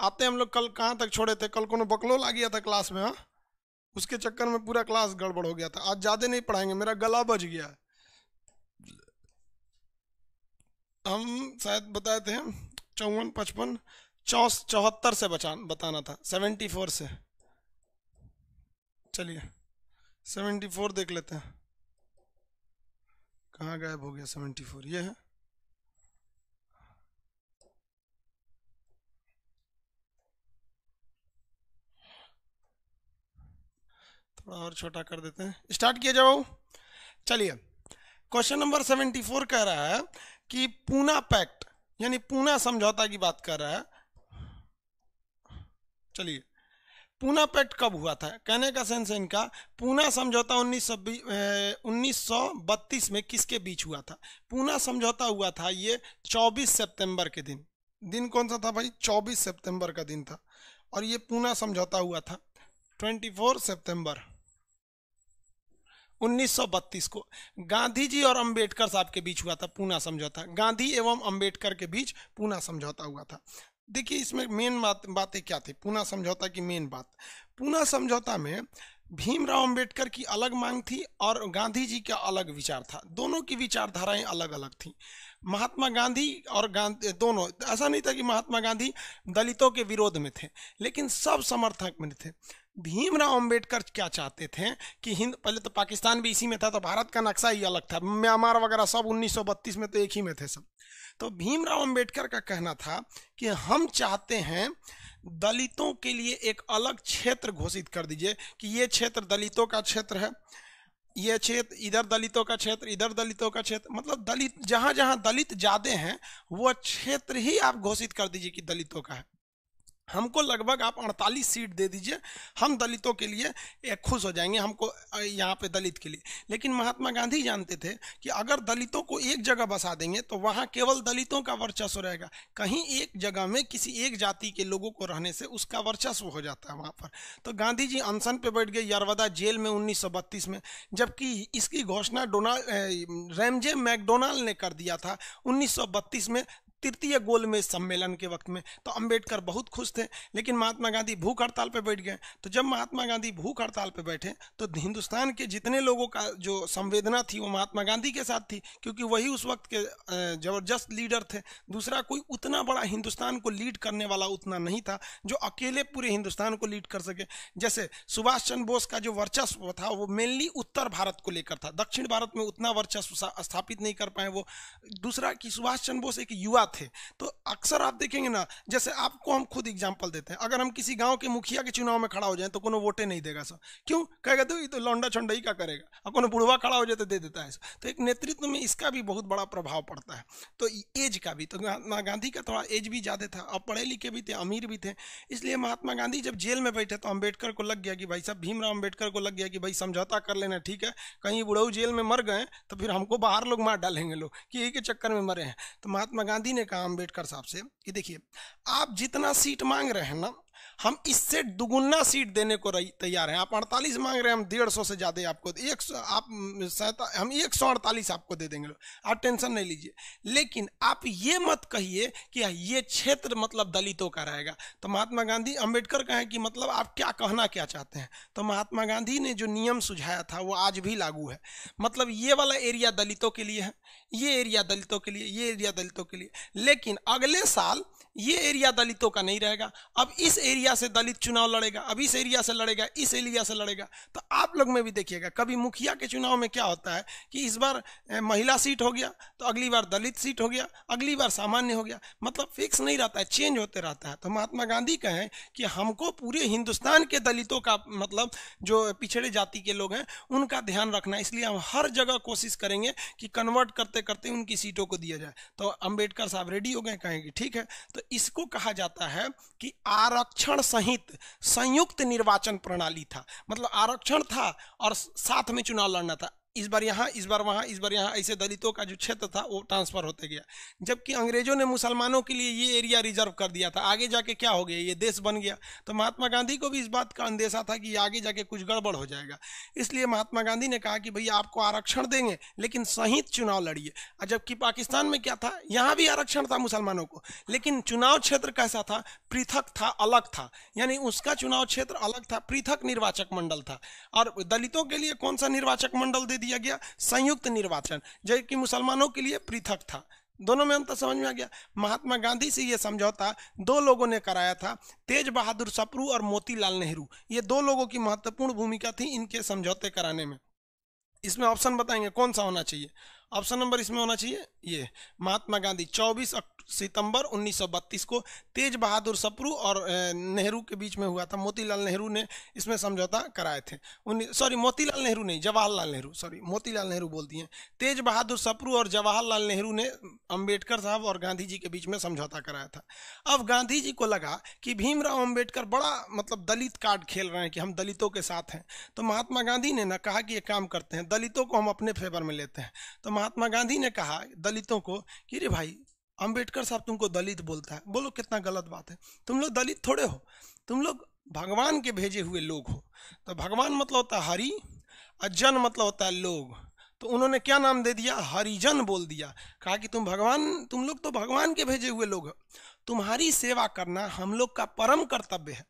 आते हम लोग कल कहाँ तक छोड़े थे कल को बकलो ला गया था क्लास में हाँ उसके चक्कर में पूरा क्लास गड़बड़ हो गया था आज ज़्यादा नहीं पढ़ाएंगे मेरा गला बज गया है हम शायद बताए थे चौवन पचपन चौस चौहत्तर से बचा बताना था सेवेंटी फोर से चलिए सेवेंटी फोर देख लेते हैं कहाँ गायब हो गया सेवेंटी फोर ये है थोड़ा और छोटा कर देते हैं स्टार्ट किया जाओ चलिए क्वेश्चन नंबर सेवेंटी फोर कह रहा है कि पूना पैक्ट यानी पूना समझौता की बात कर रहा है चलिए पूना पैक्ट कब हुआ था कहने का सेंस है इनका पूना समझौता उन्नीस सौ उन्नीस में किसके बीच हुआ था पूना समझौता हुआ था ये 24 सितंबर के दिन दिन कौन सा था भाई 24 सितंबर का दिन था और ये पूना समझौता हुआ था 24 सितंबर 1932 को गांधी जी और अंबेडकर साहब के बीच हुआ था पूना समझौता गांधी एवं अंबेडकर के बीच पूना समझौता हुआ था देखिए इसमें मेन बात बातें क्या थी पूना समझौता की मेन बात पूना समझौता में भीमराव अंबेडकर की अलग मांग थी और गांधी जी का अलग विचार था दोनों की विचारधाराएं अलग अलग थी महात्मा गांधी और गांधी दोनों ऐसा नहीं था कि महात्मा गांधी दलितों के विरोध में थे लेकिन सब समर्थक में थे भीमराव अंबेडकर क्या चाहते थे कि हिंद पहले तो पाकिस्तान भी इसी में था तो भारत का नक्शा ही अलग था म्यांमार वगैरह सब 1932 में तो एक ही में थे सब तो भीमराव अंबेडकर का कहना था कि हम चाहते हैं दलितों के लिए एक अलग क्षेत्र घोषित कर दीजिए कि ये क्षेत्र दलितों का क्षेत्र है ये क्षेत्र इधर दलितों का क्षेत्र इधर दलितों का क्षेत्र मतलब दलित जहाँ जहाँ दलित ज़्यादा हैं वह क्षेत्र ही आप घोषित कर दीजिए कि दलितों का है हमको लगभग आप 48 सीट दे दीजिए हम दलितों के लिए खुश हो जाएंगे हमको यहाँ पे दलित के लिए लेकिन महात्मा गांधी जानते थे कि अगर दलितों को एक जगह बसा देंगे तो वहाँ केवल दलितों का वर्चस्व रहेगा कहीं एक जगह में किसी एक जाति के लोगों को रहने से उसका वर्चस्व हो जाता है वहाँ पर तो गांधी जी अनशन पर बैठ गए यरवदा जेल में उन्नीस में जबकि इसकी घोषणा डोनाल्ड रैमजे मैकडोनाल्ड ने कर दिया था उन्नीस में तृतीय गोल में सम्मेलन के वक्त में तो अंबेडकर बहुत खुश थे लेकिन महात्मा गांधी भूख हड़ताल पर बैठ गए तो जब महात्मा गांधी भूख हड़ताल पर बैठे तो हिंदुस्तान के जितने लोगों का जो संवेदना थी वो महात्मा गांधी के साथ थी क्योंकि वही उस वक्त के ज़बरदस्त लीडर थे दूसरा कोई उतना बड़ा हिंदुस्तान को लीड करने वाला उतना नहीं था जो अकेले पूरे हिंदुस्तान को लीड कर सके जैसे सुभाष चंद्र बोस का जो वर्चस्व था वो मेनली उत्तर भारत को लेकर था दक्षिण भारत में उतना वर्चस्व स्थापित नहीं कर पाए वो दूसरा कि सुभाष चंद्र बोस एक युवा बात है तो अक्सर आप देखेंगे ना जैसे आपको हम खुद एग्जाम्पल देते हैं अगर हम किसी गांव के मुखिया के चुनाव में खड़ा हो जाए तो कोनो वोटे नहीं देगा सर क्यों कहेगा तो ये तो लौंडा छोंडा ही का करेगा और कोनो बुढ़वा खड़ा हो जाए तो दे देता है तो एक नेतृत्व में इसका भी बहुत बड़ा प्रभाव पड़ता है तो एज का भी तो महात्मा गांधी का थोड़ा एज भी ज़्यादा था और पढ़े लिखे भी थे अमीर भी थे इसलिए महात्मा गांधी जब जेल में बैठे तो अम्बेडकर को लग गया कि भाई साहब भीमराव अम्बेडकर को लग गया कि भाई समझौता कर लेना ठीक है कहीं बुढ़ऊ जेल में मर गए तो फिर हमको बाहर लोग मार डालेंगे लोग कि यही के चक्कर में मरे हैं तो महात्मा गांधी ने कहा अम्बेडकर साहब से कि देखिए आप जितना सीट मांग रहे हैं ना हम इससे दुगुना सीट देने को तैयार हैं आप 48 मांग रहे हैं हम डेढ़ सौ से ज़्यादा आपको एक आप हम एक सौ अड़तालीस आपको दे देंगे आप टेंशन नहीं लीजिए लेकिन आप ये मत कहिए कि हाँ, ये क्षेत्र मतलब दलितों का रहेगा तो महात्मा गांधी अम्बेडकर का है कि मतलब आप क्या कहना क्या चाहते हैं तो महात्मा गांधी ने जो नियम सुझाया था वो आज भी लागू है मतलब ये वाला एरिया दलितों के लिए है ये एरिया दलितों के लिए ये एरिया दलितों के लिए लेकिन अगले साल ये एरिया दलितों का नहीं रहेगा अब इस एरिया से दलित चुनाव लड़ेगा अब इस एरिया से लड़ेगा इस एरिया से लड़ेगा तो आप लोग में भी देखिएगा कभी मुखिया के चुनाव में क्या होता है कि इस बार महिला सीट हो गया तो अगली बार दलित सीट हो गया अगली बार सामान्य हो गया मतलब फिक्स नहीं रहता है चेंज होते रहता है तो महात्मा गांधी कहें कि हमको पूरे हिंदुस्तान के दलितों का मतलब जो पिछड़े जाति के लोग हैं उनका ध्यान रखना इसलिए हम हर जगह कोशिश करेंगे कि कन्वर्ट करते करते उनकी सीटों को दिया जाए तो अम्बेडकर साहब रेडी हो गए कहेंगे ठीक है तो इसको कहा जाता है कि आरक्षण सहित संयुक्त निर्वाचन प्रणाली था मतलब आरक्षण था और साथ में चुनाव लड़ना था इस बार यहाँ इस बार वहाँ इस बार यहाँ ऐसे दलितों का जो क्षेत्र था वो ट्रांसफर होते गया जबकि अंग्रेजों ने मुसलमानों के लिए ये एरिया रिजर्व कर दिया था आगे जाके क्या हो गया ये देश बन गया तो महात्मा गांधी को भी इस बात का अंदेशा था कि आगे जाके कुछ गड़बड़ हो जाएगा इसलिए महात्मा गांधी ने कहा कि भैया आपको आरक्षण देंगे लेकिन सहित चुनाव लड़िए जबकि पाकिस्तान में क्या था यहाँ भी आरक्षण था मुसलमानों को लेकिन चुनाव क्षेत्र कैसा था पृथक था अलग था यानी उसका चुनाव क्षेत्र अलग था पृथक निर्वाचक मंडल था और दलितों के लिए कौन सा निर्वाचक मंडल दे दिया गया संयुक्त निर्वाचन जो कि मुसलमानों के लिए पृथक था दोनों में अंतर समझ में आ गया महात्मा गांधी से यह समझौता दो लोगों ने कराया था तेज बहादुर सप्रू और मोतीलाल नेहरू ये दो लोगों की महत्वपूर्ण भूमिका थी इनके समझौते कराने में इसमें ऑप्शन बताएंगे कौन सा होना चाहिए ऑप्शन नंबर इसमें होना चाहिए ये महात्मा गांधी 24 अक्टूबर सितंबर 1932 को तेज बहादुर सप्रू और नेहरू के बीच में हुआ था मोतीलाल नेहरू ने इसमें समझौता कराए थे सॉरी मोतीलाल नेहरू नहीं जवाहरलाल नेहरू सॉरी मोतीलाल नेहरू बोल दिए तेज बहादुर सप्रू और जवाहरलाल नेहरू ने अम्बेडकर साहब और गांधी जी के बीच में समझौता कराया था अब गांधी जी को लगा कि भीमराव अम्बेडकर बड़ा मतलब दलित कार्ड खेल रहे हैं कि हम दलितों के साथ हैं तो महात्मा गांधी ने ना कहा कि ये काम करते हैं दलितों को हम अपने फेवर में लेते हैं तो महात्मा गांधी ने कहा दलितों को कि रे भाई अंबेडकर साहब तुमको दलित बोलता है बोलो कितना गलत बात है तुम लोग दलित थोड़े हो तुम लोग भगवान के भेजे हुए लोग हो तो भगवान मतलब होता है हरि और जन मतलब होता है लोग तो उन्होंने क्या नाम दे दिया हरिजन बोल दिया कहा कि तुम भगवान तुम लोग तो भगवान के भेजे हुए लोग हो तुम्हारी सेवा करना हम लोग का परम कर्तव्य है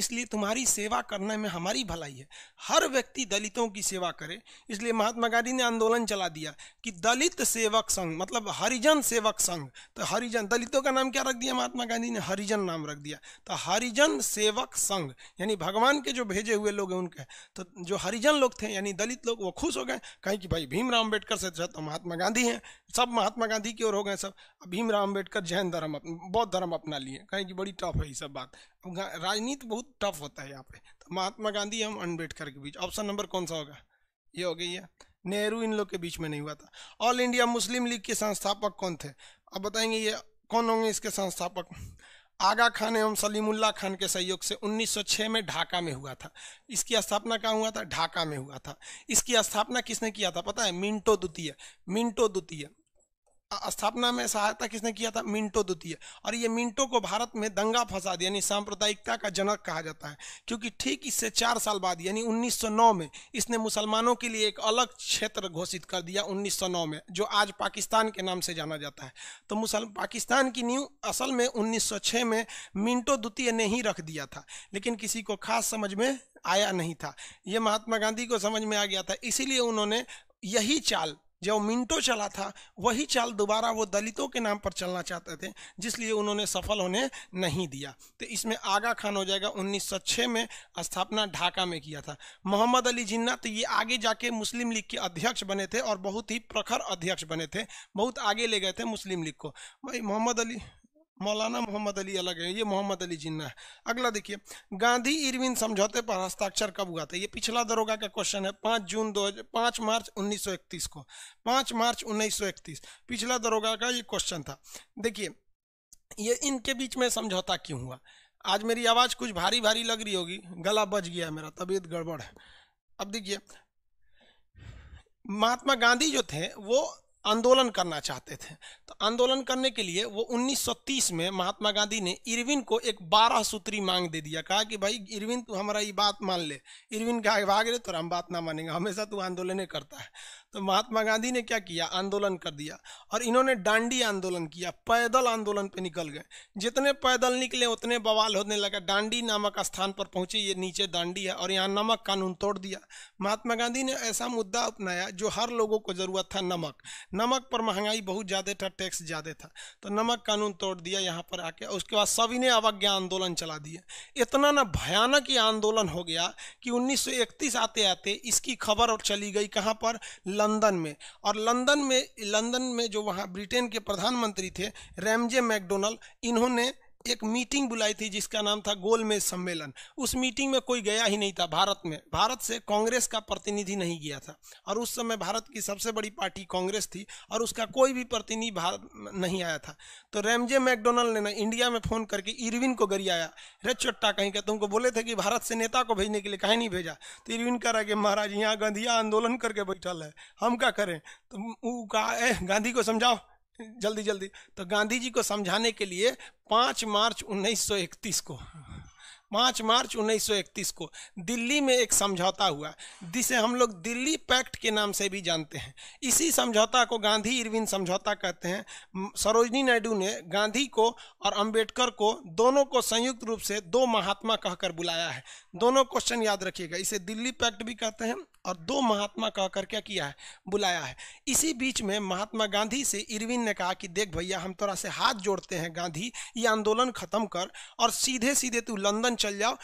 इसलिए तुम्हारी सेवा करने में हमारी भलाई है हर व्यक्ति दलितों की सेवा करे इसलिए महात्मा गांधी ने आंदोलन चला दिया कि दलित सेवक संघ मतलब हरिजन सेवक संघ तो हरिजन दलितों का नाम क्या रख दिया महात्मा गांधी ने हरिजन नाम रख दिया तो हरिजन सेवक संघ यानी भगवान के जो भेजे हुए लोग हैं उनके तो जो हरिजन लोग थे यानी दलित लोग वो खुश हो गए कहें कि भाई भीमराव अम्बेडकर से तो महात्मा गांधी हैं सब महात्मा गांधी की ओर हो गए सब भीमराव अम्बेडकर जैन धर्म बौद्ध धर्म अपना लिए कहें कि बड़ी टफ है ये सब बात राजनीति बहुत टफ होता है यहाँ पे तो महात्मा गांधी हम अम्बेडकर के बीच ऑप्शन नंबर कौन सा होगा ये हो गई है नेहरू इन लोग के बीच में नहीं हुआ था ऑल इंडिया मुस्लिम लीग के संस्थापक कौन थे अब बताएंगे ये कौन होंगे इसके संस्थापक आगा खान एवं सलीमुल्ला खान के सहयोग से 1906 में ढाका में हुआ था इसकी स्थापना कहाँ हुआ था ढाका में हुआ था इसकी स्थापना किसने किया था पता है मिंटो द्वितीय मिंटो द्वितीय स्थापना में सहायता किसने किया था मिंटो द्वितीय और ये मिंटो को भारत में दंगा फसाद यानी सांप्रदायिकता का जनक कहा जाता है क्योंकि ठीक इससे चार साल बाद यानी 1909 में इसने मुसलमानों के लिए एक अलग क्षेत्र घोषित कर दिया 1909 में जो आज पाकिस्तान के नाम से जाना जाता है तो मुसल पाकिस्तान की नींव असल में उन्नीस में मिंटो द्वितीय ने ही रख दिया था लेकिन किसी को खास समझ में आया नहीं था ये महात्मा गांधी को समझ में आ गया था इसीलिए उन्होंने यही चाल जो मिंटो चला था वही चाल दोबारा वो दलितों के नाम पर चलना चाहते थे जिसलिए उन्होंने सफल होने नहीं दिया तो इसमें आगा खान हो जाएगा 1906 में स्थापना ढाका में किया था मोहम्मद अली जिन्ना तो ये आगे जाके मुस्लिम लीग के अध्यक्ष बने थे और बहुत ही प्रखर अध्यक्ष बने थे बहुत आगे ले गए थे मुस्लिम लीग को भाई मोहम्मद अली मौलाना मोहम्मद अली अलग है ये मोहम्मद अली जिन्ना है अगला देखिए गांधी इरविन समझौते पर हस्ताक्षर कब हुआ था ये पिछला दरोगा का क्वेश्चन है पाँच जून दो पाँच मार्च 1931 को पाँच मार्च 1931 पिछला दरोगा का ये क्वेश्चन था देखिए ये इनके बीच में समझौता क्यों हुआ आज मेरी आवाज़ कुछ भारी भारी लग रही होगी गला बज गया मेरा तबीयत गड़बड़ है अब देखिए महात्मा गांधी जो थे वो आंदोलन करना चाहते थे तो आंदोलन करने के लिए वो 1930 में महात्मा गांधी ने इरविन को एक बारह सूत्री मांग दे दिया कहा कि भाई इरविन तू हमारा ये बात मान ले इरविन कहा भाग रहे तो हम बात ना मानेंगे हमेशा तू आंदोलन करता है तो महात्मा गांधी ने क्या किया आंदोलन कर दिया और इन्होंने डांडी आंदोलन किया पैदल आंदोलन पे निकल गए जितने पैदल निकले उतने बवाल होने लगा डांडी नामक स्थान पर पहुंचे ये नीचे डांडी है और यहाँ नमक कानून तोड़ दिया महात्मा गांधी ने ऐसा मुद्दा अपनाया जो हर लोगों को ज़रूरत था नमक नमक पर महंगाई बहुत ज़्यादा था टैक्स ज़्यादा था तो नमक कानून तोड़ दिया यहाँ पर आके उसके बाद सभी ने अवज्ञा आंदोलन चला दिया इतना ना भयानक ये आंदोलन हो गया कि उन्नीस आते आते इसकी खबर चली गई कहाँ पर लंदन में और लंदन में लंदन में जो वहाँ ब्रिटेन के प्रधानमंत्री थे रैमजे मैकडोनल्ड इन्होंने एक मीटिंग बुलाई थी जिसका नाम था गोलमेज सम्मेलन उस मीटिंग में कोई गया ही नहीं था भारत में भारत से कांग्रेस का प्रतिनिधि नहीं गया था और उस समय भारत की सबसे बड़ी पार्टी कांग्रेस थी और उसका कोई भी प्रतिनिधि भारत नहीं आया था तो रेमजे मैकडोनल्ड ने ना इंडिया में फ़ोन करके इरविन को गरियाया रे चोट्टा कहीं कहते उनको बोले थे कि भारत से नेता को भेजने के लिए कहीं नहीं भेजा तो इरविन कह रहा कि महाराज यहाँ गांधी आंदोलन करके बैठल है हम क्या करें तो कहा गांधी को समझाओ जल्दी जल्दी तो गांधी जी को समझाने के लिए पाँच मार्च 1931 को पाँच मार्च 1931 को दिल्ली में एक समझौता हुआ जिसे हम लोग दिल्ली पैक्ट के नाम से भी जानते हैं इसी समझौता को गांधी इरविन समझौता कहते हैं सरोजनी नायडू ने गांधी को और अंबेडकर को दोनों को संयुक्त रूप से दो महात्मा कहकर बुलाया है दोनों क्वेश्चन याद रखिएगा इसे दिल्ली पैक्ट भी कहते हैं और दो महात्मा कहकर क्या किया है बुलाया है इसी बीच में महात्मा गांधी से इरविन ने कहा कि देख भैया हम थोड़ा से हाथ जोड़ते हैं गांधी ये आंदोलन खत्म कर और सीधे सीधे तू लंदन चल जाओ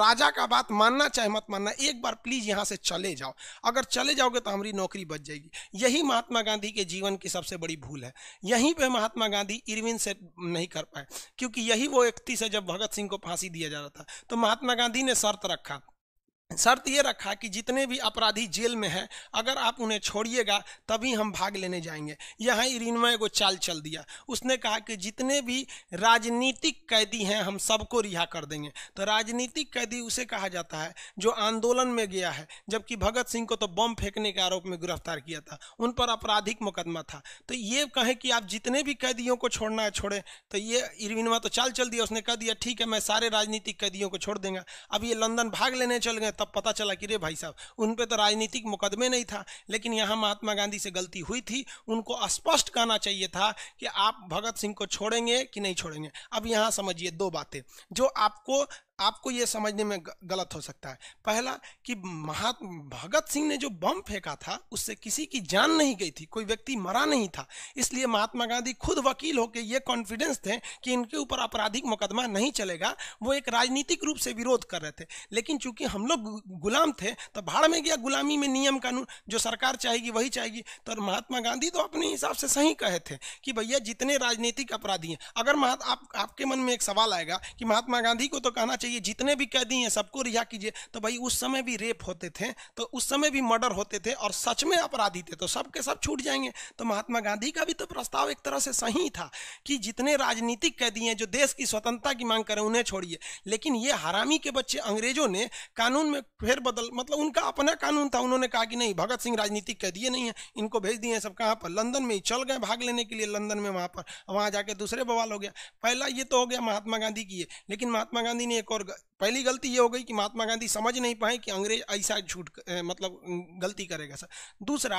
राजा का बात मानना चाहे मत मानना एक बार प्लीज यहाँ से चले जाओ अगर चले जाओगे तो हमारी नौकरी बच जाएगी यही महात्मा गांधी के जीवन की सबसे बड़ी भूल है यहीं पे महात्मा गांधी इरविन से नहीं कर पाए क्योंकि यही वो व्यक्ति से जब भगत सिंह को फांसी दिया जा रहा था तो महात्मा गांधी ने शर्त रखा शर्त ये रखा कि जितने भी अपराधी जेल में हैं अगर आप उन्हें छोड़िएगा तभी हम भाग लेने जाएंगे यहाँ इरिनमय को चाल चल दिया उसने कहा कि जितने भी राजनीतिक कैदी हैं हम सबको रिहा कर देंगे तो राजनीतिक कैदी उसे कहा जाता है जो आंदोलन में गया है जबकि भगत सिंह को तो बम फेंकने के आरोप में गिरफ्तार किया था उन पर आपराधिक मुकदमा था तो ये कहें कि आप जितने भी कैदियों को छोड़ना है छोड़ें तो ये इरविनवा तो चाल चल दिया उसने कह दिया ठीक है मैं सारे राजनीतिक कैदियों को छोड़ देंगे अब ये लंदन भाग लेने चल गए तब पता चला कि रे भाई साहब उन पर तो राजनीतिक मुकदमे नहीं था लेकिन यहाँ महात्मा गांधी से गलती हुई थी उनको स्पष्ट कहना चाहिए था कि आप भगत सिंह को छोड़ेंगे कि नहीं छोड़ेंगे अब यहाँ समझिए दो बातें जो आपको आपको ये समझने में गलत हो सकता है पहला कि महात्मा भगत सिंह ने जो बम फेंका था उससे किसी की जान नहीं गई थी कोई व्यक्ति मरा नहीं था इसलिए महात्मा गांधी खुद वकील होकर ये कॉन्फिडेंस थे कि इनके ऊपर आपराधिक मुकदमा नहीं चलेगा वो एक राजनीतिक रूप से विरोध कर रहे थे लेकिन चूंकि हम लोग गुलाम थे तो भाड़ में गया गुलामी में नियम कानून जो सरकार चाहेगी वही चाहेगी तो महात्मा गांधी तो अपने हिसाब से सही कहे थे कि भैया जितने राजनीतिक अपराधी हैं अगर आप, आपके मन में एक सवाल आएगा कि महात्मा गांधी को तो कहना चाहिए चाहिए जितने भी कैदी हैं सबको रिहा कीजिए तो भाई उस समय भी रेप होते थे तो उस समय भी मर्डर होते थे और सच में अपराधी थे तो सब के सब छूट जाएंगे तो महात्मा गांधी का भी तो प्रस्ताव एक तरह से सही था कि जितने राजनीतिक कैदी हैं जो देश की स्वतंत्रता की मांग करें उन्हें छोड़िए लेकिन ये हरामी के बच्चे अंग्रेजों ने कानून में फिर बदल मतलब उनका अपना कानून था उन्होंने कहा कि नहीं भगत सिंह राजनीतिक कैदी नहीं है इनको भेज दिए सब कहाँ पर लंदन में चल गए भाग लेने के लिए लंदन में वहाँ पर वहाँ जाके दूसरे बवाल हो गया पहला ये तो हो गया महात्मा गांधी की है लेकिन महात्मा गांधी ने एक forgot पहली गलती ये हो गई कि महात्मा गांधी समझ नहीं पाए कि अंग्रेज ऐसा झूठ मतलब गलती करेगा सर दूसरा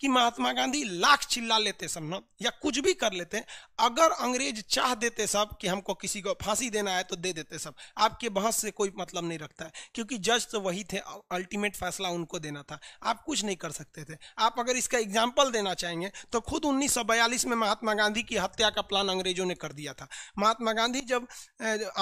कि महात्मा गांधी लाख चिल्ला लेते सब ना या कुछ भी कर लेते अगर अंग्रेज चाह देते सब कि हमको किसी को फांसी देना है तो दे देते सब आपके बहस से कोई मतलब नहीं रखता है क्योंकि जज तो वही थे अल्टीमेट फैसला उनको देना था आप कुछ नहीं कर सकते थे आप अगर इसका एग्जाम्पल देना चाहेंगे तो खुद उन्नीस में महात्मा गांधी की हत्या का प्लान अंग्रेजों ने कर दिया था महात्मा गांधी जब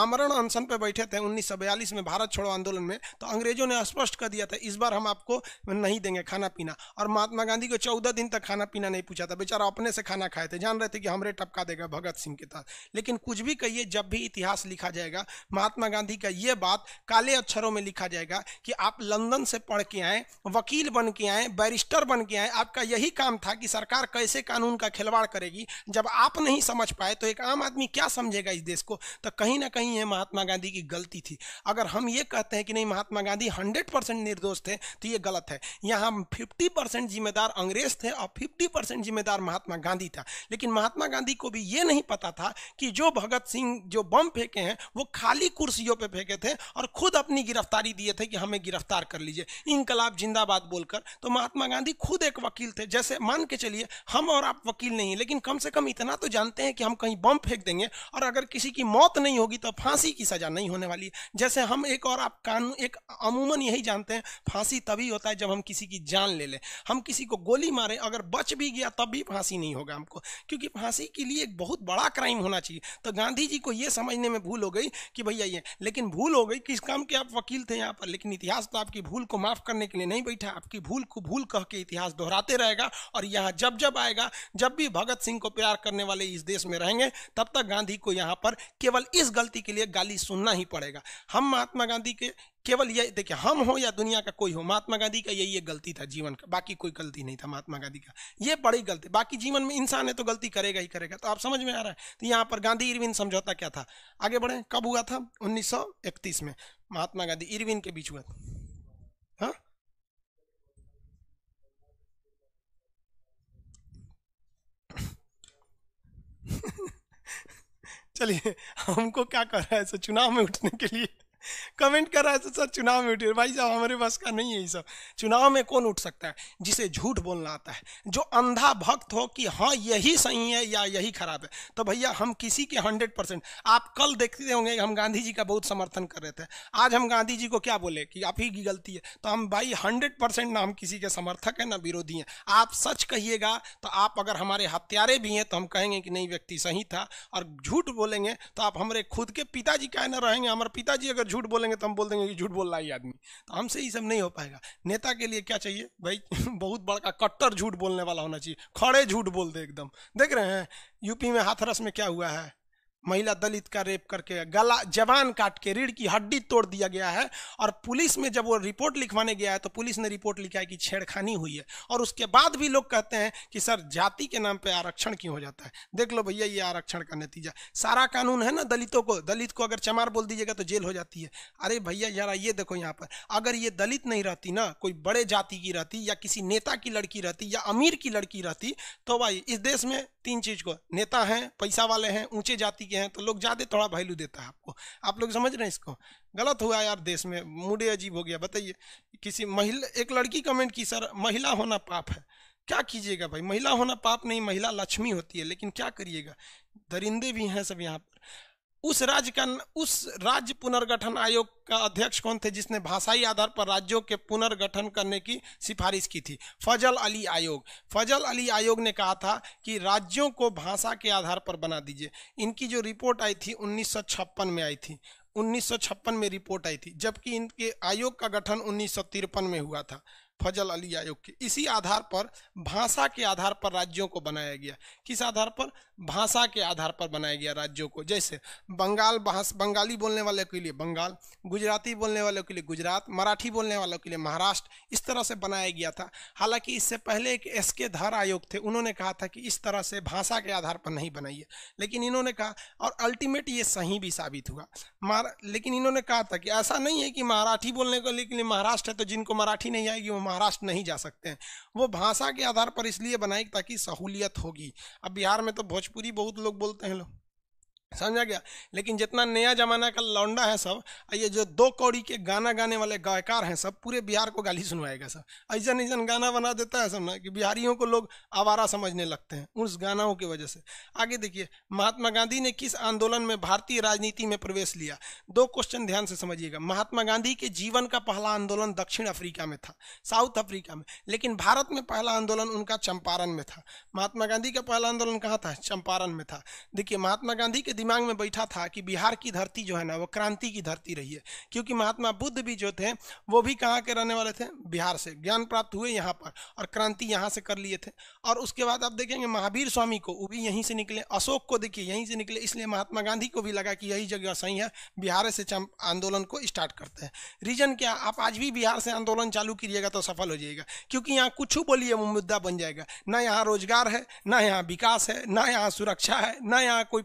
आमरण अनशन पर बैठे थे उन्नीस 1942 में भारत छोड़ो आंदोलन में तो अंग्रेजों ने स्पष्ट कर दिया था इस बार हम आपको नहीं देंगे खाना पीना और महात्मा गांधी को चौदह दिन तक खाना पीना नहीं पूछा था बेचारा अपने से खाना खाए थे जान रहे थे कि हमरे टपका देगा भगत सिंह के साथ लेकिन कुछ भी कहिए जब भी इतिहास लिखा जाएगा महात्मा गांधी का ये बात काले अक्षरों में लिखा जाएगा कि आप लंदन से पढ़ के आए वकील बन के आए बैरिस्टर बन के आए आपका यही काम था कि सरकार कैसे कानून का खिलवाड़ करेगी जब आप नहीं समझ पाए तो एक आम आदमी क्या समझेगा इस देश को तो कहीं ना कहीं ये महात्मा गांधी की गलती थी अगर हम ये कहते हैं कि नहीं महात्मा गांधी हंड्रेड परसेंट निर्दोष थे तो ये गलत है यहाँ फिफ्टी परसेंट जिम्मेदार अंग्रेज थे और फिफ्टी परसेंट जिम्मेदार महात्मा गांधी था लेकिन महात्मा गांधी को भी ये नहीं पता था कि जो भगत सिंह जो बम फेंके हैं वो खाली कुर्सियों पर फेंके थे और खुद अपनी गिरफ्तारी दिए थे कि हमें गिरफ्तार कर लीजिए इनकलाब जिंदाबाद बोलकर तो महात्मा गांधी खुद एक वकील थे जैसे मान के चलिए हम और आप वकील नहीं लेकिन कम से कम इतना तो जानते हैं कि हम कहीं बम फेंक देंगे और अगर किसी की मौत नहीं होगी तो फांसी की सजा नहीं होने वाली जैसे हम एक और आप कानून एक अमूमन यही जानते हैं फांसी तभी होता है जब हम किसी की जान ले लें हम किसी को गोली मारें अगर बच भी गया तब भी फांसी नहीं होगा हमको क्योंकि फांसी के लिए एक बहुत बड़ा क्राइम होना चाहिए तो गांधी जी को ये समझने में भूल हो गई कि भैया ये लेकिन भूल हो गई किस काम के आप वकील थे यहाँ पर लेकिन इतिहास तो आपकी भूल को माफ़ करने के लिए नहीं बैठा आपकी भूल को भूल कह के इतिहास दोहराते रहेगा और यहाँ जब जब आएगा जब भी भगत सिंह को प्यार करने वाले इस देश में रहेंगे तब तक गांधी को यहाँ पर केवल इस गलती के लिए गाली सुनना ही पड़ेगा हम महात्मा गांधी के केवल ये देखिए हम हो या दुनिया का कोई हो महात्मा गांधी का यही एक गलती था जीवन का बाकी कोई गलती नहीं था महात्मा गांधी का ये बड़ी गलती बाकी जीवन में इंसान है तो गलती करेगा ही करेगा तो आप समझ में आ रहा है तो यहाँ पर गांधी इरविन समझौता क्या था आगे बढ़े कब हुआ था उन्नीस में महात्मा गांधी इरविन के बीच हुआ था हाँ चलिए हमको क्या कर रहा है सो चुनाव में उठने के लिए कमेंट कर रहा है तो सर चुनाव में उठे भाई साहब हमारे बस का नहीं है ये सब चुनाव में कौन उठ सकता है जिसे झूठ बोलना आता है जो अंधा भक्त हो कि हाँ यही सही है या यही खराब है तो भैया हम किसी के हंड्रेड परसेंट आप कल देखते होंगे हम गांधी जी का बहुत समर्थन कर रहे थे आज हम गांधी जी को क्या बोले कि आप ही की गलती है तो हम भाई हंड्रेड परसेंट ना हम किसी के समर्थक हैं ना विरोधी हैं आप सच कहिएगा तो आप अगर हमारे हत्यारे भी हैं तो हम कहेंगे कि नहीं व्यक्ति सही था और झूठ बोलेंगे तो आप हमारे खुद के पिताजी कहना रहेंगे हमारे पिताजी अगर झूठ बोलेंगे तो हम बोल देंगे कि झूठ बोल रहा है आदमी तो हमसे ये सब नहीं हो पाएगा नेता के लिए क्या चाहिए भाई बहुत बड़का कट्टर झूठ बोलने वाला होना चाहिए खड़े झूठ बोल दे एकदम देख रहे हैं यूपी में हाथरस में क्या हुआ है महिला दलित का रेप करके गला जवान काट के रीढ़ की हड्डी तोड़ दिया गया है और पुलिस में जब वो रिपोर्ट लिखवाने गया है तो पुलिस ने रिपोर्ट लिखा है कि छेड़खानी हुई है और उसके बाद भी लोग कहते हैं कि सर जाति के नाम पर आरक्षण क्यों हो जाता है देख लो भैया ये आरक्षण का नतीजा सारा कानून है ना दलितों को दलित को अगर चमार बोल दीजिएगा तो जेल हो जाती है अरे भैया जरा ये देखो यहाँ पर अगर ये दलित नहीं रहती ना कोई बड़े जाति की रहती या किसी नेता की लड़की रहती या अमीर की लड़की रहती तो भाई इस देश में तीन चीज को नेता हैं पैसा वाले हैं ऊंचे जाति के किए हैं तो लोग ज़्यादा थोड़ा वैल्यू देता है आपको आप लोग समझ रहे हैं इसको गलत हुआ यार देश में मूडे अजीब हो गया बताइए किसी महिला एक लड़की कमेंट की सर महिला होना पाप है क्या कीजिएगा भाई महिला होना पाप नहीं महिला लक्ष्मी होती है लेकिन क्या करिएगा दरिंदे भी हैं सब यहाँ पर उस राज्य का उस राज्य पुनर्गठन आयोग का अध्यक्ष कौन थे जिसने भाषाई आधार पर राज्यों के पुनर्गठन करने की सिफारिश की थी फजल अली आयोग फजल अली आयोग ने कहा था कि राज्यों को भाषा के आधार पर बना दीजिए इनकी जो रिपोर्ट आई थी उन्नीस में आई थी उन्नीस में रिपोर्ट आई थी जबकि इनके आयोग का गठन उन्नीस में हुआ था फजल अली आयोग के इसी आधार पर भाषा के आधार पर राज्यों को बनाया गया किस आधार पर भाषा के आधार पर बनाया गया राज्यों को जैसे बंगाल भाषा बंगाली बोलने वाले के लिए बंगाल गुजराती बोलने वालों के लिए गुजरात मराठी बोलने वालों के लिए महाराष्ट्र इस तरह से बनाया गया था हालांकि इससे पहले एक एस के धर आयोग थे उन्होंने कहा था कि इस तरह से भाषा के आधार पर नहीं बनाइए लेकिन इन्होंने कहा और अल्टीमेट ये सही भी साबित हुआ लेकिन इन्होंने कहा था कि ऐसा नहीं है कि मराठी बोलने के लिए महाराष्ट्र है तो जिनको मराठी नहीं आएगी वो महाराष्ट्र नहीं जा सकते हैं वो भाषा के आधार पर इसलिए बनाई ताकि सहूलियत होगी अब बिहार में तो भोजपुरी बहुत लोग बोलते हैं लोग समझा गया लेकिन जितना नया जमाना का लौंडा है सब ये जो दो कौड़ी के गाना गाने वाले गायकार हैं सब पूरे बिहार को गाली सुनवाएगा सब ऐसा ऐसा गाना बना देता है सब ना कि बिहारियों को लोग आवारा समझने लगते हैं उस गानाओं की वजह से आगे देखिए महात्मा गांधी ने किस आंदोलन में भारतीय राजनीति में प्रवेश लिया दो क्वेश्चन ध्यान से समझिएगा महात्मा गांधी के जीवन का पहला आंदोलन दक्षिण अफ्रीका में था साउथ अफ्रीका में लेकिन भारत में पहला आंदोलन उनका चंपारण में था महात्मा गांधी का पहला आंदोलन कहाँ था चंपारण में था देखिए महात्मा गांधी के दिमाग में बैठा था कि बिहार की धरती जो है ना वो क्रांति की धरती रही है क्योंकि महात्मा बुद्ध भी जो थे वो भी कहाँ के रहने वाले थे बिहार से ज्ञान प्राप्त हुए यहाँ पर और क्रांति यहाँ से कर लिए थे और उसके बाद आप देखेंगे महावीर स्वामी को वो भी यहीं से निकले अशोक को देखिए यहीं से निकले इसलिए महात्मा गांधी को भी लगा कि यही जगह सही है बिहार से आंदोलन को स्टार्ट करते हैं रीजन क्या आप आज भी बिहार से आंदोलन चालू करिएगा तो सफल हो जाएगा क्योंकि यहाँ कुछ बोलिए मुद्दा बन जाएगा ना यहाँ रोजगार है ना यहाँ विकास है ना यहाँ सुरक्षा है ना यहाँ कोई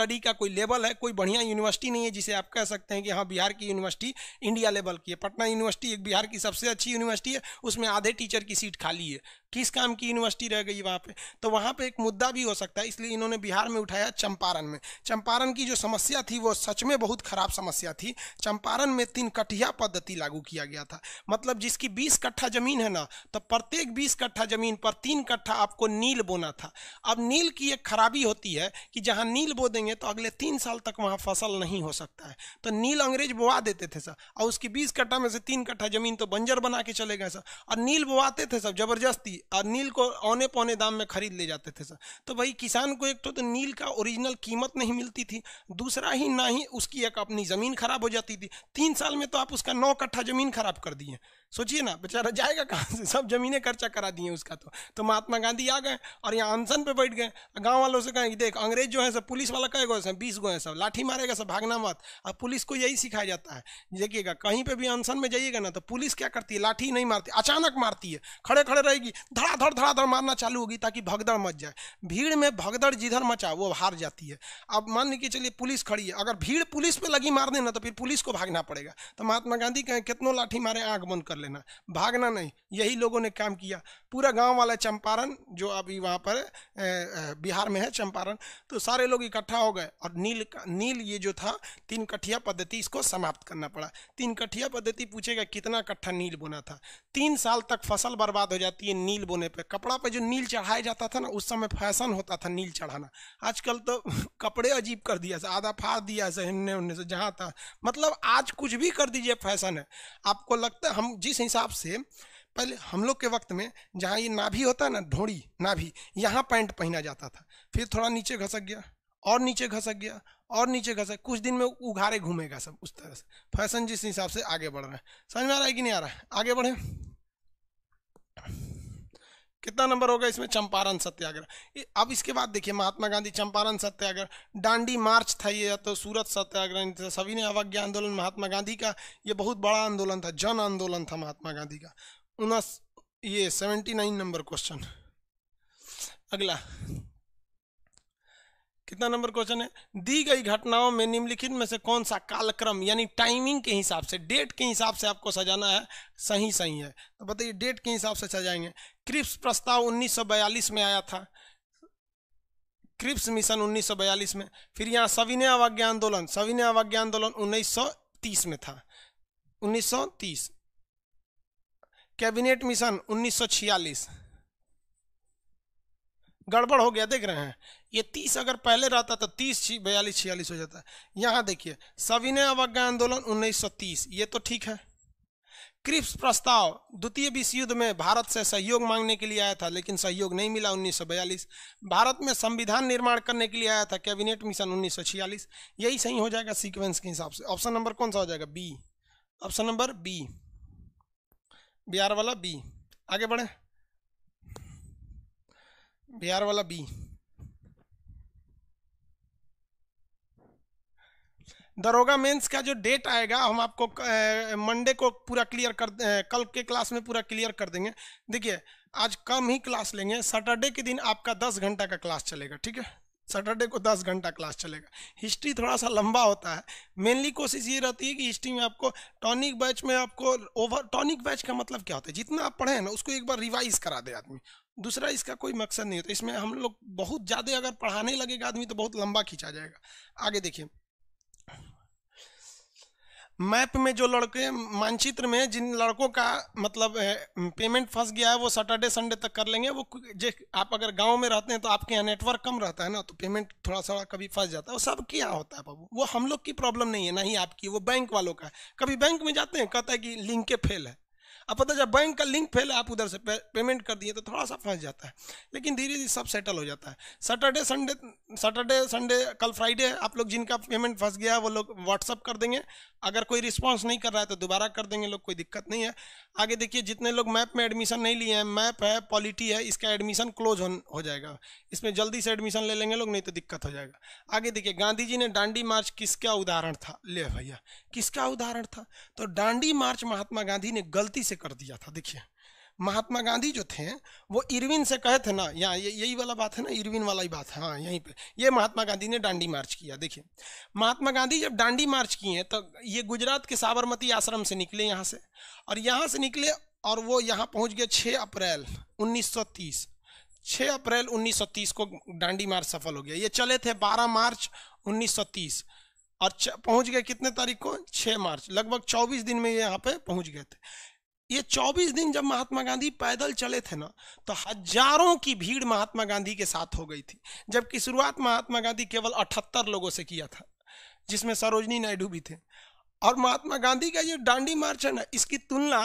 स्टडी का कोई लेवल है कोई बढ़िया यूनिवर्सिटी नहीं है जिसे आप कह सकते हैं कि हाँ बिहार की यूनिवर्सिटी इंडिया लेवल की है पटना यूनिवर्सिटी एक बिहार की सबसे अच्छी यूनिवर्सिटी है उसमें आधे टीचर की सीट खाली है किस काम की यूनिवर्सिटी रह गई वहाँ पे तो वहाँ पे एक मुद्दा भी हो सकता है इसलिए इन्होंने बिहार में उठाया चंपारण में चंपारण की जो समस्या थी वो सच में बहुत खराब समस्या थी चंपारण में तीन कटिया पद्धति लागू किया गया था मतलब जिसकी बीस कट्ठा जमीन है ना तो प्रत्येक बीस कट्ठा जमीन पर तीन कट्ठा आपको नील बोना था अब नील की एक खराबी होती है कि जहाँ नील बो देंगे तो अगले तीन साल तक वहाँ फसल नहीं हो सकता है तो नील अंग्रेज बोवा देते थे सर और उसकी बीस कट्ठा में से तीन कट्ठा जमीन तो बंजर बना के चले गए सर और नील बोवाते थे सब जबरदस्ती और नील को औने पौने दाम में खरीद ले जाते थे सर तो भाई किसान को एक तो, तो नील का ओरिजिनल कीमत नहीं मिलती थी दूसरा ही ना ही उसकी एक अपनी ज़मीन खराब हो जाती थी तीन साल में तो आप उसका नौ कट्ठा ज़मीन खराब कर दिए सोचिए ना बेचारा जाएगा कहाँ से सब जमीनें खर्चा करा दी हैं उसका तो तो महात्मा गांधी आ गए और यहाँ अनशन पे बैठ गए गांव वालों से कहें देख अंग्रेज जो है सब पुलिस वाला कहे गए बीस गो हैं सब लाठी मारेगा सब भागना मत अब पुलिस को यही सिखाया जाता है देखिएगा कहीं पर भी अनशन में जाइएगा ना तो पुलिस क्या करती है लाठी नहीं मारती अचानक मारती है खड़े खड़े रहेगी धड़ाधड़ धड़ाधड़ मारना चालू होगी ताकि भगदड़ मच जाए भीड़ में भगदड़ जिधर मचा वो हार जाती है अब मान लीजिए चलिए पुलिस खड़ी है अगर भीड़ पुलिस पर लगी मारने ना तो फिर पुलिस को भागना पड़ेगा तो महात्मा गांधी कहें कितनों लाठी मारे आँख बंद कर लेना भागना नहीं यही लोगों ने काम किया पूरा गांव वाला चंपारण जो अभी वहां पर बिहार में है चंपारण तो सारे लोग इकट्ठा हो गए और नील नील ये जो था तीन कठिया पद्धति इसको समाप्त करना पड़ा तीन कठिया पद्धति पूछेगा कितना कट्ठा नील बोना था तीन साल तक फसल बर्बाद हो जाती है नील बोने पर कपड़ा पर जो नील चढ़ाया जाता था ना उस समय फैशन होता था नील चढ़ाना आजकल तो कपड़े अजीब कर दिया आधा फाड़ दिया से हिन्ने उन्ने से जहाँ था मतलब आज कुछ भी कर दीजिए फैशन है आपको लगता है हम जी जिस हिसाब से पहले हम लोग के वक्त में जहाँ ये नाभी होता है ना ढोड़ी नाभी यहाँ पैंट पहना जाता था फिर थोड़ा नीचे घसक गया और नीचे घसक गया और नीचे घसक कुछ दिन में उघारे घूमेगा सब उस तरह से फैशन जिस हिसाब से आगे बढ़ रहे हैं समझ में आ रहा है कि नहीं आ रहा है आगे बढ़े कितना नंबर होगा इसमें चंपारण सत्याग्रह अब इसके बाद देखिए महात्मा गांधी चंपारण सत्याग्रह डांडी मार्च था ये तो सूरत सत्याग्रह सभी ने अवज्ञा आंदोलन महात्मा गांधी का ये बहुत बड़ा आंदोलन था जन आंदोलन था महात्मा गांधी का उन्नीस ये सेवेंटी नाइन नंबर क्वेश्चन अगला कितना नंबर क्वेश्चन है दी गई घटनाओं में निम्नलिखित में से कौन सा कालक्रम यानी टाइमिंग के हिसाब से डेट के हिसाब से आपको सजाना है सही सही है तो बताइए डेट के हिसाब से सजाएंगे क्रिप्स प्रस्ताव 1942 में आया था क्रिप्स मिशन 1942 में फिर यहाँ सविनय अवज्ञा आंदोलन सविनय अवज्ञा आंदोलन 1930 में था 1930 कैबिनेट मिशन उन्नीस गड़बड़ हो गया देख रहे हैं ये तीस अगर पहले रहता तो तीस छी बयालीस छियालीस हो जाता यहाँ देखिए सविनय अवज्ञा आंदोलन 1930 ये तो ठीक है क्रिप्स प्रस्ताव द्वितीय विश्व युद्ध में भारत से सहयोग मांगने के लिए आया था लेकिन सहयोग नहीं मिला 1942 भारत में संविधान निर्माण करने के लिए आया था कैबिनेट मिशन 1946 यही सही हो जाएगा सीक्वेंस के हिसाब से ऑप्शन नंबर कौन सा हो जाएगा B option number B Bihar वाला बी आगे बढ़े बिहार वाला बी दरोगा मेंस का जो डेट आएगा हम आपको मंडे को पूरा क्लियर कर कल के क्लास में पूरा क्लियर कर देंगे देखिए आज कम ही क्लास लेंगे सैटरडे के दिन आपका दस घंटा का क्लास चलेगा ठीक है सैटरडे को दस घंटा क्लास चलेगा हिस्ट्री थोड़ा सा लंबा होता है मेनली कोशिश ये रहती है कि हिस्ट्री में आपको टॉनिक बैच में आपको ओवर टॉनिक बैच का मतलब क्या होता है जितना आप पढ़े हैं ना उसको एक बार रिवाइज करा दे आदमी दूसरा इसका कोई मकसद नहीं होता इसमें हम लोग बहुत ज़्यादा अगर पढ़ाने लगेगा आदमी तो बहुत लंबा खींचा जाएगा आगे देखिए मैप में जो लड़के मानचित्र में जिन लड़कों का मतलब पेमेंट फंस गया है वो सैटरडे संडे तक कर लेंगे वो जे आप अगर गांव में रहते हैं तो आपके यहाँ नेटवर्क कम रहता है ना तो पेमेंट थोड़ा सा कभी फंस जाता है वो सब क्या होता है बाबू वो हम लोग की प्रॉब्लम नहीं है ना ही आपकी वो बैंक वालों का है कभी बैंक में जाते हैं कहता है कि लिंक के फेल है अब पता जब बैंक का लिंक फेल है आप उधर से पे, पेमेंट कर दिए तो थोड़ा सा फंस जाता है लेकिन धीरे धीरे सब सेटल हो जाता है सैटरडे संडे सैटरडे संडे कल फ्राइडे आप लोग जिनका पेमेंट फंस गया है वो लोग व्हाट्सअप कर देंगे अगर कोई रिस्पॉन्स नहीं कर रहा है तो दोबारा कर देंगे लोग कोई दिक्कत नहीं है आगे देखिए जितने लोग मैप में एडमिशन नहीं लिए हैं मैप है पॉलिटी है इसका एडमिशन क्लोज हो जाएगा इसमें जल्दी से एडमिशन ले लेंगे लोग नहीं तो दिक्कत हो जाएगा आगे देखिए गांधी जी ने डांडी मार्च किसका उदाहरण था ले भैया किसका उदाहरण था तो डांडी मार्च महात्मा गांधी ने गलती से कर दिया था देखिए महात्मा गांधी जो थे वो इरविन से कहे थे ना यहाँ यही वाला बात है ना इरविन वाला ही बात है हाँ यहीं पे ये महात्मा गांधी ने डांडी मार्च किया देखिए महात्मा गांधी जब डांडी मार्च किए तो ये गुजरात के साबरमती आश्रम से निकले यहाँ से और यहाँ से निकले और वो यहाँ पहुँच गए छः अप्रैल उन्नीस 6 अप्रैल 1930 को डांडी मार्च सफल हो गया ये चले थे 12 मार्च 1930 और पहुंच गए कितने तारीख को 6 मार्च लगभग 24 दिन में ये यहाँ पे पहुंच गए थे ये 24 दिन जब महात्मा गांधी पैदल चले थे ना तो हजारों की भीड़ महात्मा गांधी के साथ हो गई थी जबकि शुरुआत महात्मा गांधी केवल 78 लोगों से किया था जिसमें सरोजनी नायडू भी थे और महात्मा गांधी का ये डांडी मार्च है ना इसकी तुलना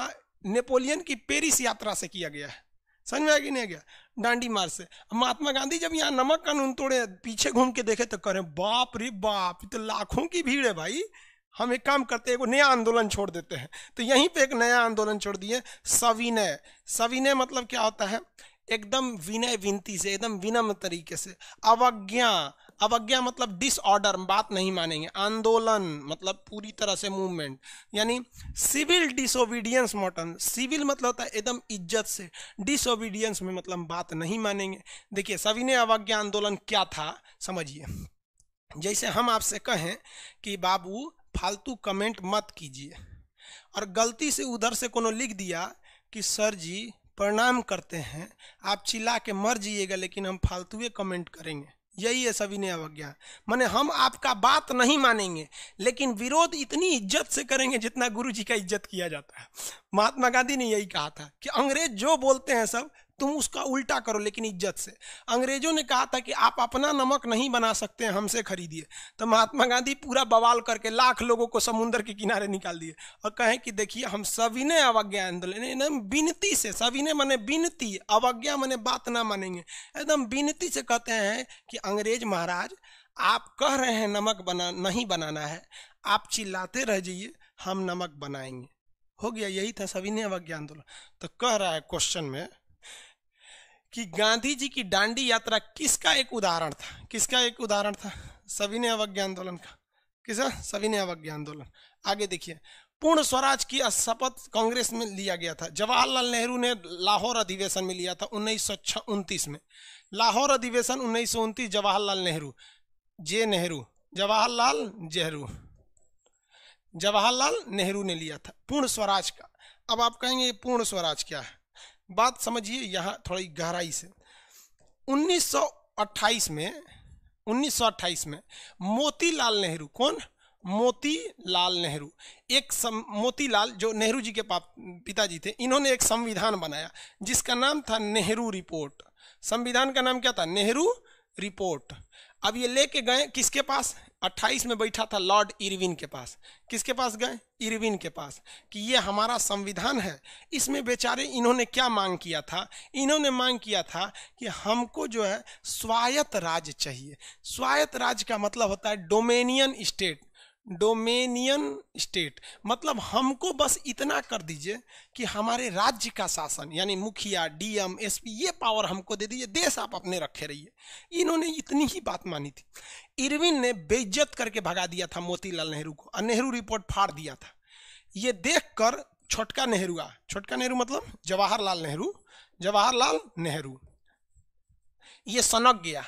नेपोलियन की पेरिस यात्रा से किया गया है समझ में आया कि नहीं गया डांडी मार्च से महात्मा गांधी जब यहाँ नमक कानून तोड़े पीछे घूम के देखे तो करें बाप रे बाप तो लाखों की भीड़ है भाई हम एक काम करते हैं नया आंदोलन छोड़ देते हैं तो यहीं पे एक नया आंदोलन छोड़ दिए सविनय सविनय मतलब क्या होता है एकदम विनय विनती से एकदम विनम्र तरीके से अवज्ञा अवज्ञा मतलब डिसऑर्डर बात नहीं मानेंगे आंदोलन मतलब पूरी तरह से मूवमेंट यानी सिविल डिसोबीडियंस मॉटन सिविल मतलब होता है एकदम इज्जत से डिसोबीडियंस में मतलब बात नहीं मानेंगे देखिए सविनय अवज्ञा आंदोलन क्या था समझिए जैसे हम आपसे कहें कि बाबू फालतू कमेंट मत कीजिए और गलती से उधर से कोनो लिख दिया कि सर जी प्रणाम करते हैं आप चिल्ला के मर जाइएगा लेकिन हम फालतूए कमेंट करेंगे यही है सविनय अवज्ञा माने हम आपका बात नहीं मानेंगे लेकिन विरोध इतनी इज्जत से करेंगे जितना गुरु जी का इज्जत किया जाता है महात्मा गांधी ने यही कहा था कि अंग्रेज जो बोलते हैं सब तुम उसका उल्टा करो लेकिन इज्जत से अंग्रेजों ने कहा था कि आप अपना नमक नहीं बना सकते हमसे खरीदिए तो महात्मा गांधी पूरा बवाल करके लाख लोगों को समुन्द्र के किनारे निकाल दिए और कहें कि देखिए हम सभी ने अवज्ञा आंदोलन एकदम विनती से सभी ने मैंने विनती अवज्ञा मैंने बात ना मानेंगे एकदम विनती से कहते हैं कि अंग्रेज महाराज आप कह रहे हैं नमक बना नहीं बनाना है आप चिल्लाते रह जाइए हम नमक बनाएंगे हो गया यही था सभी ने अवज्ञा आंदोलन तो कह रहा है क्वेश्चन में कि गांधी जी की डांडी यात्रा किसका एक उदाहरण था किसका एक उदाहरण था ने अवज्ञा आंदोलन का सभी सविनय अवज्ञा आंदोलन आगे देखिए पूर्ण स्वराज की शपथ कांग्रेस में लिया गया था जवाहरलाल नेहरू ने लाहौर अधिवेशन में लिया था उन्नीस में लाहौर अधिवेशन उन्नीस जवाहरलाल नेहरू जे नेहरू जवाहरलाल नेहरू जवाहरलाल नेहरू ने लिया था पूर्ण स्वराज का अब आप कहेंगे पूर्ण स्वराज क्या है बात समझिए यहाँ थोड़ी गहराई से 1928 में 1928 में मोतीलाल नेहरू कौन मोतीलाल नेहरू एक सम मोतीलाल जो नेहरू जी के पाप पिताजी थे इन्होंने एक संविधान बनाया जिसका नाम था नेहरू रिपोर्ट संविधान का नाम क्या था नेहरू रिपोर्ट अब ये लेके गए किसके पास 28 में बैठा था लॉर्ड इरविन के पास किसके पास गए इरविन के पास कि ये हमारा संविधान है इसमें बेचारे इन्होंने क्या मांग किया था इन्होंने मांग किया था कि हमको जो है स्वायत्त राज्य चाहिए स्वायत्त राज्य का मतलब होता है डोमेनियन स्टेट डोमेनियन स्टेट मतलब हमको बस इतना कर दीजिए कि हमारे राज्य का शासन यानी मुखिया डीएम एसपी ये पावर हमको दे दीजिए देश आप अपने रखे रहिए इन्होंने इतनी ही बात मानी थी इरविन ने बेइज्जत करके भगा दिया था मोतीलाल नेहरू को और नेहरू रिपोर्ट फाड़ दिया था ये देखकर छोटका नेहरू आ छोटका नेहरू मतलब जवाहरलाल नेहरू जवाहरलाल नेहरू ये सनक गया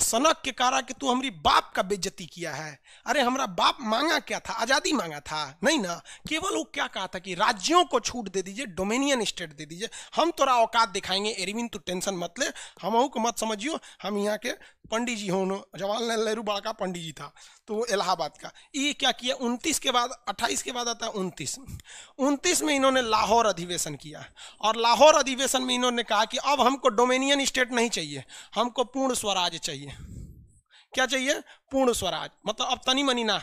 सनक के कारा कि तू हमारी बाप का बेज्जती किया है अरे हमारा बाप मांगा क्या था आजादी मांगा था नहीं ना केवल वो क्या कहा था कि राज्यों को छूट दे दीजिए डोमिनियन स्टेट दे दीजिए हम तोरा औकात दिखाएंगे एरिविन तू टेंशन मत ले हम को मत समझियो हम यहाँ के पंडित जी हों जवाहरलाल नेहरू बड़ा का पंडित जी था तो वो इलाहाबाद का ये क्या किया उनतीस के बाद अट्ठाईस के बाद आता है उनतीस उनतीस में इन्होंने लाहौर अधिवेशन किया और लाहौर अधिवेशन में इन्होंने कहा कि अब हमको डोमिनियन स्टेट नहीं चाहिए हमको पूर्ण स्वराज चाहिए क्या चाहिए पूर्ण स्वराज मतलब अब तनी मनी ना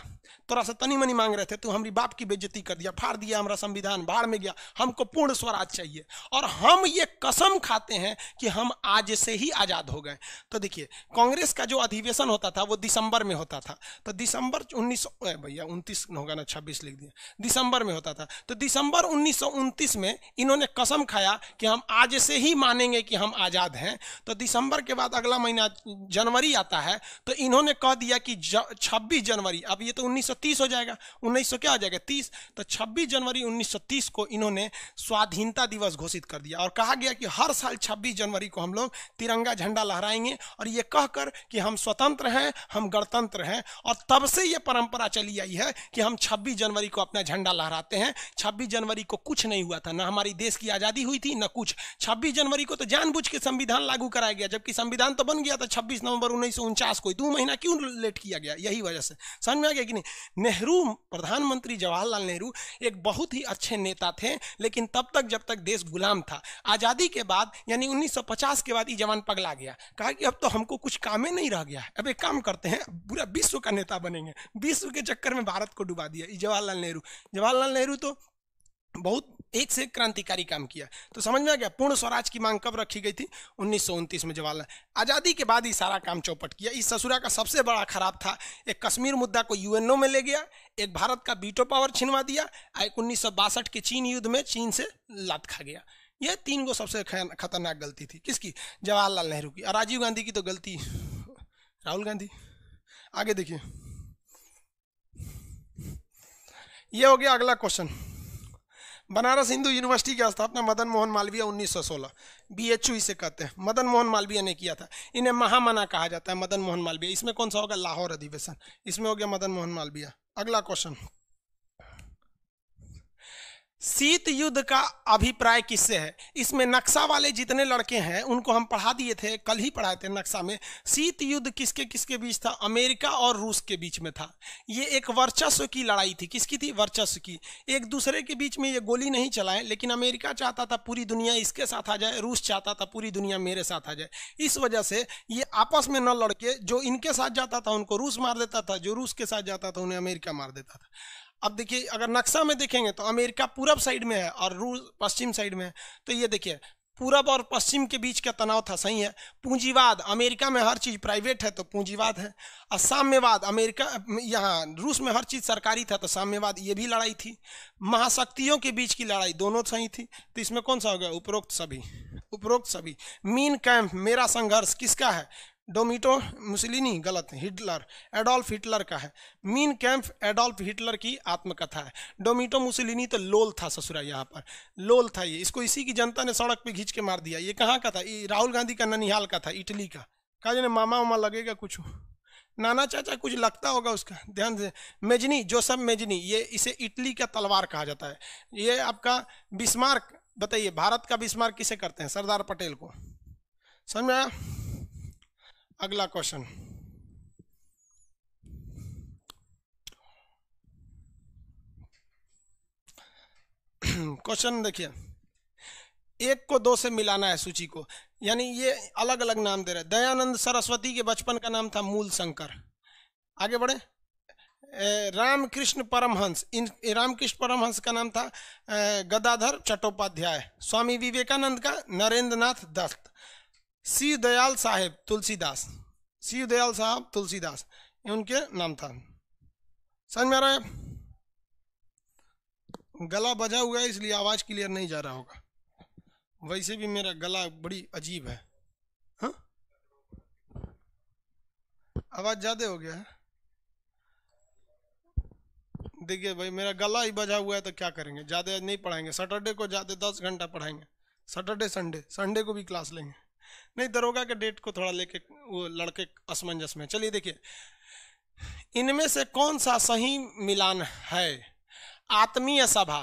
तोरा से तनी मनी मांग रहे थे तू हमारी बाप की बेजती कर दिया फाड़ दिया हमारा संविधान बाढ़ में गया हमको पूर्ण स्वराज चाहिए और हम ये कसम खाते हैं कि हम आज से ही आज़ाद हो गए तो देखिए कांग्रेस का जो अधिवेशन होता था वो दिसंबर में होता था तो दिसंबर उन्नीस भैया उनतीस होगा ना छब्बीस लिख दिया दिसंबर में होता था तो दिसंबर उन्नीस में इन्होंने कसम खाया कि हम आज से ही मानेंगे कि हम आज़ाद हैं तो दिसंबर के बाद अगला महीना जनवरी आता है तो इन्होंने कह दिया कि 26 जनवरी अब ये तो उन्नीस 1930 हो जाएगा 1900 क्या हो जाएगा 30 तो 26 जनवरी 1930 को इन्होंने स्वाधीनता दिवस घोषित कर दिया और कहा गया कि हर साल 26 जनवरी को हम लोग तिरंगा झंडा लहराएंगे और ये कहकर कि हम स्वतंत्र हैं हम गणतंत्र हैं और तब से ये परंपरा चली आई है कि हम छब्बीस जनवरी को अपना झंडा लहराते हैं छब्बीस जनवरी को कुछ नहीं हुआ था ना हमारी देश की आज़ादी हुई थी ना कुछ छब्बीस जनवरी को तो जानबूझ के संविधान लागू कराया गया जबकि संविधान तो बन गया था छब्बीस नवंबर उन्नीस को दो तो महीना क्यों लेट किया गया यही वजह से समझ में आ गया कि नहीं नेहरू प्रधानमंत्री जवाहरलाल नेहरू एक बहुत ही अच्छे नेता थे लेकिन तब तक जब तक देश गुलाम था आज़ादी के बाद यानी 1950 के बाद ये जवान पगला गया कहा कि अब तो हमको कुछ कामें नहीं रह गया अब एक काम करते हैं पूरा विश्व का नेता बनेंगे विश्व के चक्कर में भारत को डुबा दिया जवाहरलाल नेहरू जवाहरलाल नेहरू तो बहुत एक से क्रांतिकारी काम किया तो समझ में आ गया पूर्ण स्वराज की मांग कब रखी गई थी उन्नीस में जवाहरलाल आज़ादी के बाद ही सारा काम चौपट किया इस ससुरा का सबसे बड़ा खराब था एक कश्मीर मुद्दा को यूएनओ में ले गया एक भारत का बीटो पावर छिनवा दिया एक उन्नीस के चीन युद्ध में चीन से लात खा गया ये तीन को सबसे खतरनाक गलती थी किसकी जवाहरलाल नेहरू की और राजीव गांधी की तो गलती राहुल गांधी आगे देखिए ये हो गया अगला क्वेश्चन बनारस हिंदू यूनिवर्सिटी की स्थापना मदन मोहन मालवीय 1916 यू इसे कहते हैं मदन मोहन मालवीय ने किया था इन्हें महामना कहा जाता है मदन मोहन मालवीय इसमें कौन सा होगा लाहौर अधिवेशन इसमें हो गया मदन मोहन मालवीय अगला क्वेश्चन शीत युद्ध का अभिप्राय किससे है इसमें नक्शा वाले जितने लड़के हैं उनको हम पढ़ा दिए थे कल ही पढ़ाए थे नक्शा में शीत युद्ध किसके किसके बीच था अमेरिका और रूस के बीच में था ये एक वर्चस्व की लड़ाई थी किसकी थी वर्चस्व की एक दूसरे के बीच में ये गोली नहीं चलाएं लेकिन अमेरिका चाहता था पूरी दुनिया इसके साथ आ जाए रूस चाहता था पूरी दुनिया मेरे साथ आ जाए इस वजह से ये आपस में न लड़के जो इनके साथ जाता था उनको रूस मार देता था जो रूस के साथ जाता था उन्हें अमेरिका मार देता था अब देखिए अगर नक्शा में देखेंगे तो अमेरिका पूरब साइड में है और रूस पश्चिम साइड में है तो ये देखिए पूरब और पश्चिम के बीच का तनाव था सही है पूंजीवाद अमेरिका में हर चीज़ प्राइवेट है तो पूंजीवाद है और साम्यवाद अमेरिका यहाँ रूस में हर चीज़ सरकारी था तो साम्यवाद ये भी लड़ाई थी महाशक्तियों के बीच की लड़ाई दोनों सही थी तो इसमें कौन सा हो गया उपरोक्त सभी उपरोक्त सभी मीन कैंप मेरा संघर्ष किसका है डोमिटो मुसलिनी गलत है हिटलर एडोल्फ हिटलर का है मीन कैंप एडोल्फ हिटलर की आत्मकथा है डोमिटो मुसलिनी तो लोल था ससुरा यहाँ पर लोल था ये इसको इसी की जनता ने सड़क पे घींच के मार दिया ये कहाँ का था ये राहुल गांधी का ननिहाल का था इटली का कहा जाने मामा उमा लगेगा कुछ नाना चाचा कुछ लगता होगा उसका ध्यान से मेजनी जोसफ मेजनी ये इसे इटली का तलवार कहा जाता है ये आपका बिस्मार्क बताइए भारत का बिस्मार्क किसे करते हैं सरदार पटेल को समझ में आया अगला क्वेश्चन क्वेश्चन देखिए एक को दो से मिलाना है सूची को यानी ये अलग अलग नाम दे रहे दयानंद सरस्वती के बचपन का नाम था मूल शंकर आगे बढ़े रामकृष्ण परमहंस इन रामकृष्ण परमहंस का नाम था गदाधर चट्टोपाध्याय स्वामी विवेकानंद का नरेंद्र नाथ दत्त सी दयाल साहेब तुलसीदास सी दयाल साहब तुलसीदास ये उनके नाम था समझ में आ रहा है गला बजा हुआ है इसलिए आवाज़ क्लियर नहीं जा रहा होगा वैसे भी मेरा गला बड़ी अजीब है हा? आवाज़ ज़्यादा हो गया है देखिए भाई मेरा गला ही बजा हुआ है तो क्या करेंगे ज़्यादा नहीं पढ़ाएंगे सैटरडे को ज़्यादा दस घंटा पढ़ाएंगे सैटरडे संडे संडे को भी क्लास लेंगे नहीं दरोगा के डेट को थोड़ा लेके वो लड़के असमंजस में चलिए देखिए इनमें से कौन सा सही मिलान है आत्मीय सभा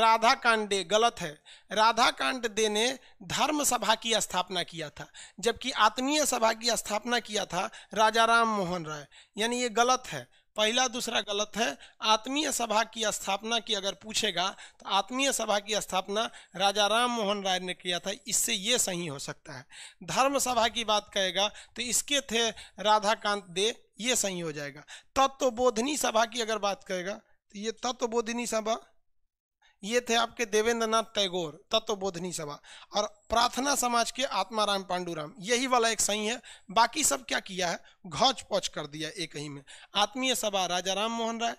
राधा कांडे गलत है राधा कांड दे ने धर्म सभा की स्थापना किया था जबकि आत्मीय सभा की स्थापना किया था राजा राम मोहन राय यानी ये गलत है पहला दूसरा गलत है आत्मीय सभा की स्थापना की अगर पूछेगा तो आत्मीय सभा की स्थापना राजा राम मोहन राय ने किया था इससे ये सही हो सकता है धर्म सभा की बात कहेगा तो इसके थे राधाकांत दे ये सही हो जाएगा तत्व तो बोधनी सभा की अगर बात कहेगा तो ये तत्व तो बोधनी सभा ये थे आपके देवेंद्र नाथ टैगोर तत्वबोधनी सभा और प्रार्थना समाज के आत्माराम पांडुराम यही वाला एक सही है बाकी सब क्या किया है घौच पौच कर दिया एक ही में आत्मीय सभा राजा राम मोहन राय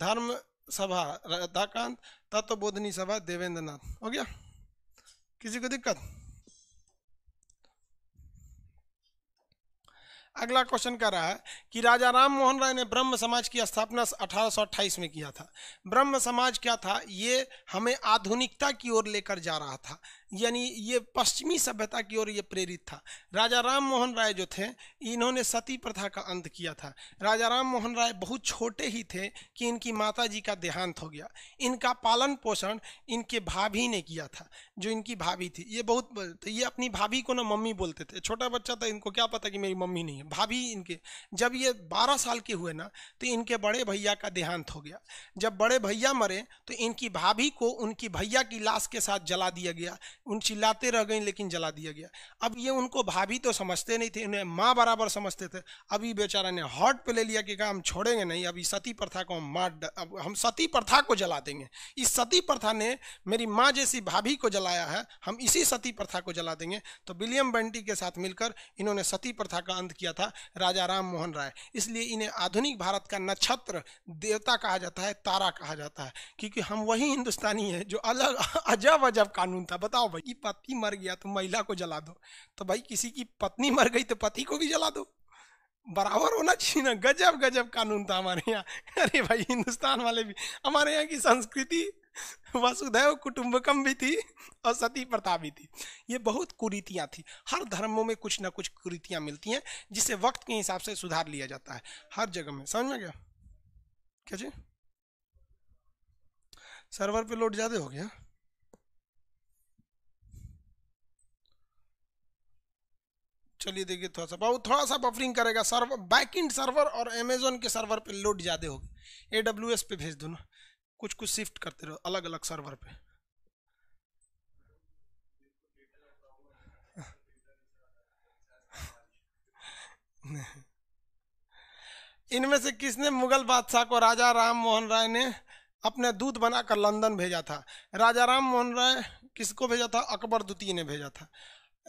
धर्म सभा राधाकांत तत्वबोधनी सभा देवेंद्र हो गया किसी को दिक्कत अगला क्वेश्चन कह रहा है कि राजा राम मोहन राय ने ब्रह्म समाज की स्थापना अठारह में किया था ब्रह्म समाज क्या था ये हमें आधुनिकता की ओर लेकर जा रहा था यानी ये पश्चिमी सभ्यता की ओर ये प्रेरित था राजा राम मोहन राय जो थे इन्होंने सती प्रथा का अंत किया था राजा राम मोहन राय बहुत छोटे ही थे कि इनकी माता जी का देहांत हो गया इनका पालन पोषण इनके भाभी ने किया था जो इनकी भाभी थी ये बहुत तो ये अपनी भाभी को ना मम्मी बोलते थे छोटा बच्चा था इनको क्या पता कि मेरी मम्मी नहीं है भाभी इनके जब ये बारह साल के हुए ना तो इनके बड़े भैया का देहांत हो गया जब बड़े भैया मरे तो इनकी भाभी को उनकी भैया की लाश के साथ जला दिया गया उन चिल्लाते रह गई लेकिन जला दिया गया अब ये उनको भाभी तो समझते नहीं थे उन्हें माँ बराबर समझते थे अभी बेचारा ने हॉट पे ले लिया कि कहा हम छोड़ेंगे नहीं अभी सती प्रथा को हम माँ अब हम सती प्रथा को जला देंगे इस सती प्रथा ने मेरी माँ जैसी भाभी को जलाया है हम इसी सती प्रथा को जला देंगे तो विलियम बंटी के साथ मिलकर इन्होंने सती प्रथा का अंत किया था राजा राम मोहन राय इसलिए इन्हें आधुनिक भारत का नक्षत्र देवता कहा जाता है तारा कहा जाता है क्योंकि हम वही हिंदुस्तानी हैं जो अलग अजब अजब कानून था बताओ भाई की पति मर गया तो महिला को जला दो तो भाई किसी की पत्नी मर गई तो पति को भी जला दो बराबर होना चाहिए ना गजब गजब कानून था हमारे यहाँ अरे भाई हिंदुस्तान वाले भी हमारे यहाँ की संस्कृति वसुधैव कुटुंबकम भी थी और सती प्रथा भी थी ये बहुत कुरीतियाँ थी हर धर्मों में कुछ ना कुछ कुरीतियाँ मिलती हैं जिसे वक्त के हिसाब से सुधार लिया जाता है हर जगह में समझ में गया क्या जी सर्वर पे लोड ज़्यादा हो गया चलिए देखिए थोड़ा सा बहुत थोड़ा सा बफरिंग करेगा सर्वर बैक इंड सर्वर और अमेजोन के सर्वर पे लोड ज़्यादा होगी ए डब्ल्यू एस पे भेज दो ना कुछ कुछ शिफ्ट करते रहो अलग अलग सर्वर पे इनमें से किसने मुगल बादशाह को राजा राम मोहन राय ने अपने दूत बनाकर लंदन भेजा था राजा राम मोहन राय किसको भेजा था अकबर द्वितीय ने भेजा था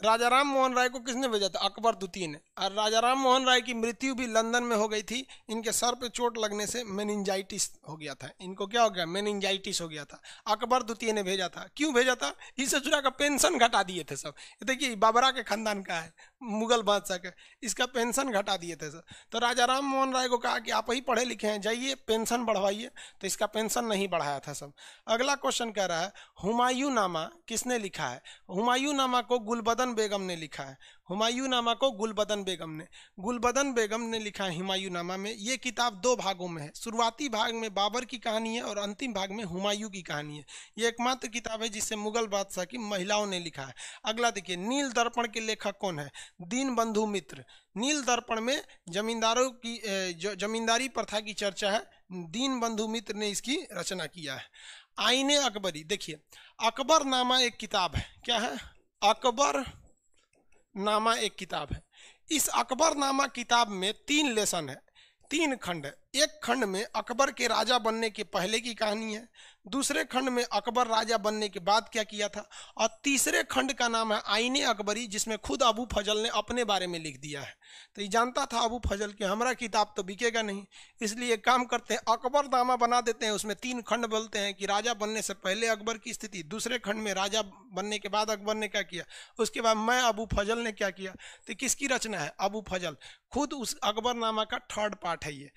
राजा राम मोहन राय को किसने भेजा था अकबर द्वितीय ने और राजा राम मोहन राय की मृत्यु भी लंदन में हो गई थी इनके सर पे चोट लगने से मेनिंजाइटिस हो गया था इनको क्या हो गया मेनिंजाइटिस हो गया था अकबर द्वितीय ने भेजा था क्यों भेजा था इसे चुरा का पेंशन घटा दिए थे सब देखिए बाबरा के खानदान का है मुगल बादशाह का इसका पेंशन घटा दिए थे सर तो राजा राम मोहन राय को कहा कि आप ही पढ़े लिखे हैं जाइए पेंशन बढ़वाइए तो इसका पेंशन नहीं बढ़ाया था सब अगला क्वेश्चन कह रहा है हुमायूं नामा किसने लिखा है हुमायूं नामा को गुलबदन गुलबदन बेगम ने लिखा है हुमायूं नामा को गुलबदन बेगम ने गुलबदन बेगम ने लिखा है हुमायूं नामा में ये किताब दो भागों में है शुरुआती भाग में बाबर की कहानी है और अंतिम भाग में हुमायूं की कहानी है ये एकमात्र किताब है जिसे मुगल बादशाह की महिलाओं ने लिखा है अगला देखिए नील दर्पण के लेखक कौन है दीन बंधु मित्र नील दर्पण में जमींदारों की जमींदारी प्रथा की चर्चा है दीन बंधु मित्र ने इसकी रचना किया है आईने अकबरी देखिए अकबर नामा एक किताब है क्या है अकबर नामा एक किताब है इस अकबर नामा किताब में तीन लेसन है तीन खंड है एक खंड में अकबर के राजा बनने के पहले की कहानी है दूसरे खंड में अकबर राजा बनने के बाद क्या किया था और तीसरे खंड का नाम है आईने अकबरी जिसमें खुद अबू फजल ने अपने बारे में लिख दिया है तो ये जानता था अबू फजल कि हमारा किताब तो बिकेगा नहीं इसलिए काम करते हैं अकबर नामा बना देते हैं उसमें तीन खंड बोलते हैं कि राजा बनने से पहले अकबर की स्थिति दूसरे खंड में राजा बनने के बाद अकबर ने क्या किया उसके बाद मैं अबू फजल ने क्या किया तो किसकी रचना है अबू फजल खुद उस अकबर नामा का थर्ड पार्ट है ये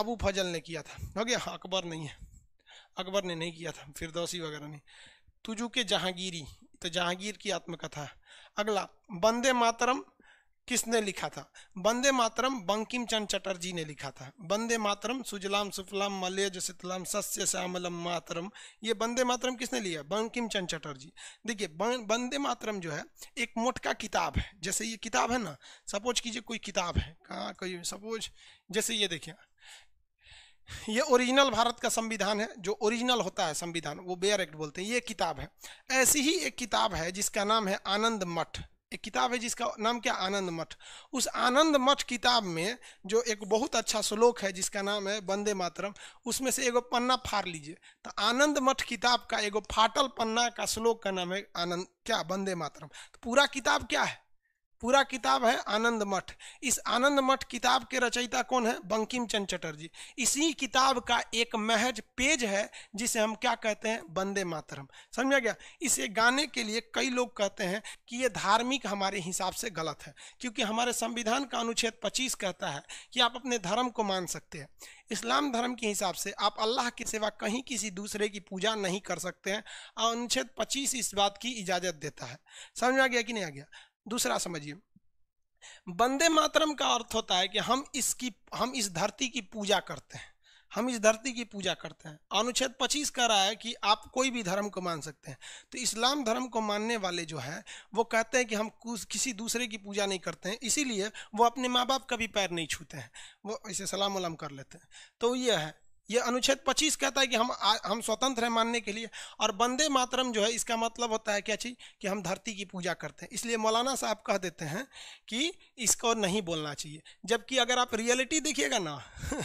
अबू फजल ने किया था हो गया अकबर नहीं है अकबर ने नहीं किया था फिरदौसी वगैरह ने तुजू के जहांगीरी तो जहांगीर की आत्मकथा अगला बंदे मातरम किसने लिखा था बंदे मातरम बंकिम चंद चटर्जी ने लिखा था बंदे मातरम सुजलाम सुफलाम मलेज शीतलाम सस्य श्यामलम मातरम ये बंदे मातरम किसने लिया बंकिम चंद चटर्जी देखिए बंदे मातरम जो है एक मोटका किताब है जैसे ये किताब है ना सपोज कीजिए कोई किताब है कहाँ कोई सपोज जैसे ये देखिए ये ओरिजिनल भारत का संविधान है जो ओरिजिनल होता है संविधान वो बेयर एक्ट बोलते हैं ये किताब है ऐसी ही एक किताब है जिसका नाम है आनंद मठ एक किताब है जिसका नाम क्या आनंद मठ उस आनंद मठ किताब में जो एक बहुत अच्छा श्लोक है जिसका नाम है वंदे मातरम उसमें से एगो पन्ना फाड़ लीजिए तो आनंद मठ किताब का एगो फाटल पन्ना का श्लोक का नाम है आनंद क्या वंदे मातरम तो पूरा किताब क्या है पूरा किताब है आनंद मठ इस आनंद मठ किताब के रचयिता कौन है बंकिम चंद चटर्जी इसी किताब का एक महज पेज है जिसे हम क्या कहते हैं बंदे मातरम समझा गया इसे गाने के लिए कई लोग कहते हैं कि ये धार्मिक हमारे हिसाब से गलत है क्योंकि हमारे संविधान का अनुच्छेद पच्चीस कहता है कि आप अपने धर्म को मान सकते हैं इस्लाम धर्म के हिसाब से आप अल्लाह के सिवा कहीं किसी दूसरे की पूजा नहीं कर सकते हैं और अनुच्छेद पच्चीस इस बात की इजाज़त देता है समझ में आ गया कि नहीं आ गया दूसरा समझिए बंदे मातरम का अर्थ होता है कि हम इसकी हम इस धरती की पूजा करते हैं हम इस धरती की पूजा करते हैं अनुच्छेद 25 कह रहा है कि आप कोई भी धर्म को मान सकते हैं तो इस्लाम धर्म को मानने वाले जो हैं वो कहते हैं कि हम किसी दूसरे की पूजा नहीं करते हैं इसीलिए वो अपने माँ बाप का भी पैर नहीं छूते हैं वो इसे सलाम वलाम कर लेते हैं तो ये है ये अनुच्छेद 25 कहता है कि हम आ, हम स्वतंत्र हैं मानने के लिए और बंदे मातरम जो है इसका मतलब होता है क्या चीज कि हम धरती की पूजा करते हैं इसलिए मौलाना साहब कह देते हैं कि इसको नहीं बोलना चाहिए जबकि अगर आप रियलिटी देखिएगा ना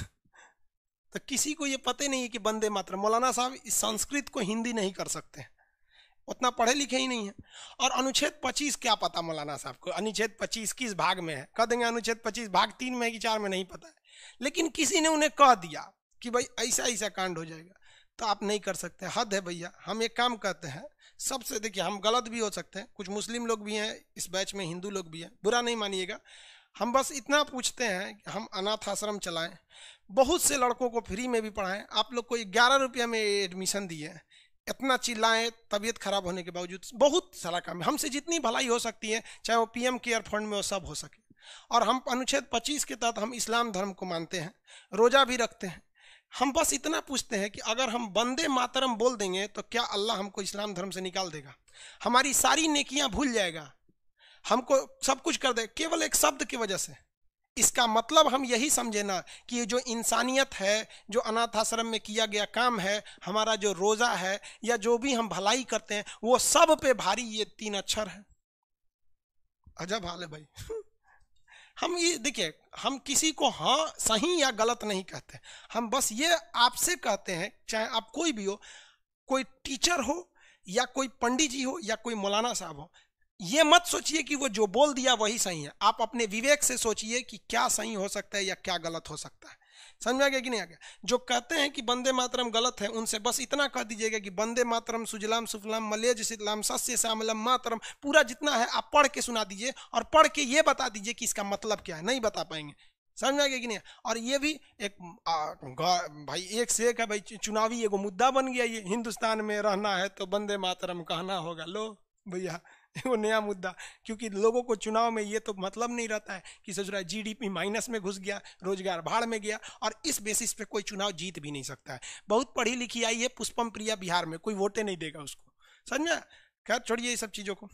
तो किसी को ये पता नहीं है कि बंदे मातरम मौलाना साहब इस संस्कृत को हिंदी नहीं कर सकते हैं उतना पढ़े लिखे ही नहीं है और अनुच्छेद 25 क्या पता मौलाना साहब को अनुच्छेद 25 किस भाग में है कह देंगे अनुच्छेद 25 भाग तीन में है कि चार में नहीं पता है लेकिन किसी ने उन्हें कह दिया कि भाई ऐसा ऐसा कांड हो जाएगा तो आप नहीं कर सकते हद है भैया हम एक काम करते हैं सबसे देखिए हम गलत भी हो सकते हैं कुछ मुस्लिम लोग भी हैं इस बैच में हिंदू लोग भी हैं बुरा नहीं मानिएगा हम बस इतना पूछते हैं कि हम अनाथ आश्रम चलाएं बहुत से लड़कों को फ्री में भी पढ़ाएं आप लोग को ग्यारह रुपये में एडमिशन दिए इतना चिल्लाएं तबीयत खराब होने के बावजूद बहुत सारा काम है हमसे जितनी भलाई हो सकती है चाहे वो पी केयर फंड में वो सब हो सके और हम अनुच्छेद 25 के तहत हम इस्लाम धर्म को मानते हैं रोज़ा भी रखते हैं हम बस इतना पूछते हैं कि अगर हम बंदे मातरम बोल देंगे तो क्या अल्लाह हमको इस्लाम धर्म से निकाल देगा हमारी सारी नेकियां भूल जाएगा हमको सब कुछ कर दे केवल एक शब्द की वजह से इसका मतलब हम यही समझे ना कि ये जो इंसानियत है जो अनाथ आश्रम में किया गया काम है हमारा जो रोज़ा है या जो भी हम भलाई करते हैं वो सब पे भारी ये तीन अक्षर है अजब हाल है भाई हम ये देखिए हम किसी को हाँ सही या गलत नहीं कहते हम बस ये आपसे कहते हैं चाहे आप कोई भी हो कोई टीचर हो या कोई पंडित जी हो या कोई मौलाना साहब हो ये मत सोचिए कि वो जो बोल दिया वही सही है आप अपने विवेक से सोचिए कि क्या सही हो सकता है या क्या गलत हो सकता है समझ में आ गया कि नहीं आ गया जो कहते हैं कि बंदे मातरम गलत है उनसे बस इतना कह दीजिएगा कि बंदे मातरम सुजलाम सुफलाम मलेज सितलाम सस्य श्यामलम मातरम पूरा जितना है आप पढ़ के सुना दीजिए और पढ़ के ये बता दीजिए कि इसका मतलब क्या है नहीं बता पाएंगे समझ में आ गया कि नहीं और ये भी एक आ, भाई एक से एक है भाई चुनावी एगो मुद्दा बन गया ये हिंदुस्तान में रहना है तो बंदे मातरम कहना होगा लो भैया वो नया मुद्दा क्योंकि लोगों को चुनाव में ये तो मतलब नहीं रहता है कि ससुराल जीडीपी माइनस में घुस गया रोजगार भाड़ में गया और इस बेसिस पे कोई चुनाव जीत भी नहीं सकता है बहुत पढ़ी लिखी आई है पुष्पम प्रिया बिहार में कोई वोटें नहीं देगा उसको समझना खैर छोड़िए ये सब चीज़ों को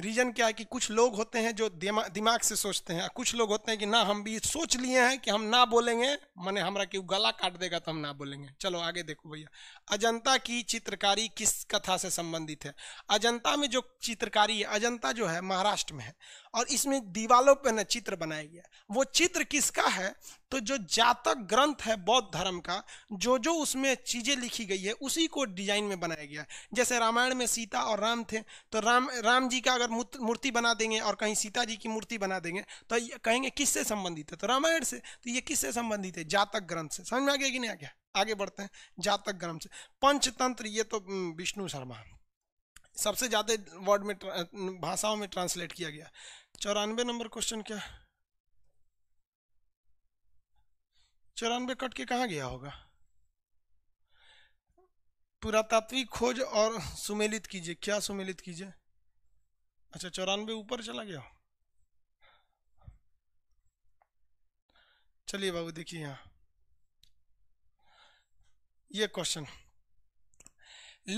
रीज़न क्या है कि कुछ लोग होते हैं जो दिमा, दिमाग से सोचते हैं कुछ लोग होते हैं कि ना हम भी सोच लिए हैं कि हम ना बोलेंगे मैंने हमारा क्यों गला काट देगा तो हम ना बोलेंगे चलो आगे देखो भैया अजंता की चित्रकारी किस कथा से संबंधित है अजंता में जो चित्रकारी है अजंता जो है महाराष्ट्र में है और इसमें दीवालों पर न चित्र बनाया गया वो चित्र किसका है तो जो जातक ग्रंथ है बौद्ध धर्म का जो जो उसमें चीजें लिखी गई है उसी को डिजाइन में बनाया गया जैसे रामायण में सीता और राम थे तो राम राम जी का अगर मूर्ति बना देंगे और कहीं सीता जी की मूर्ति बना देंगे तो कहेंगे किससे संबंधित है तो रामायण से तो ये किससे संबंधित है जातक ग्रंथ से समझ में आ गया कि नहीं आ गया आगे बढ़ते हैं जातक ग्रंथ से पंचतंत्र ये तो विष्णु शर्मा सबसे ज़्यादा वर्ड में भाषाओं में ट्रांसलेट किया गया चौरानवे नंबर क्वेश्चन क्या चौरानवे कट के कहा गया होगा पुरातात्विक खोज और सुमेलित कीजिए क्या सुमेलित कीजिए अच्छा चौरानवे ऊपर चला गया चलिए बाबू देखिए यहां ये क्वेश्चन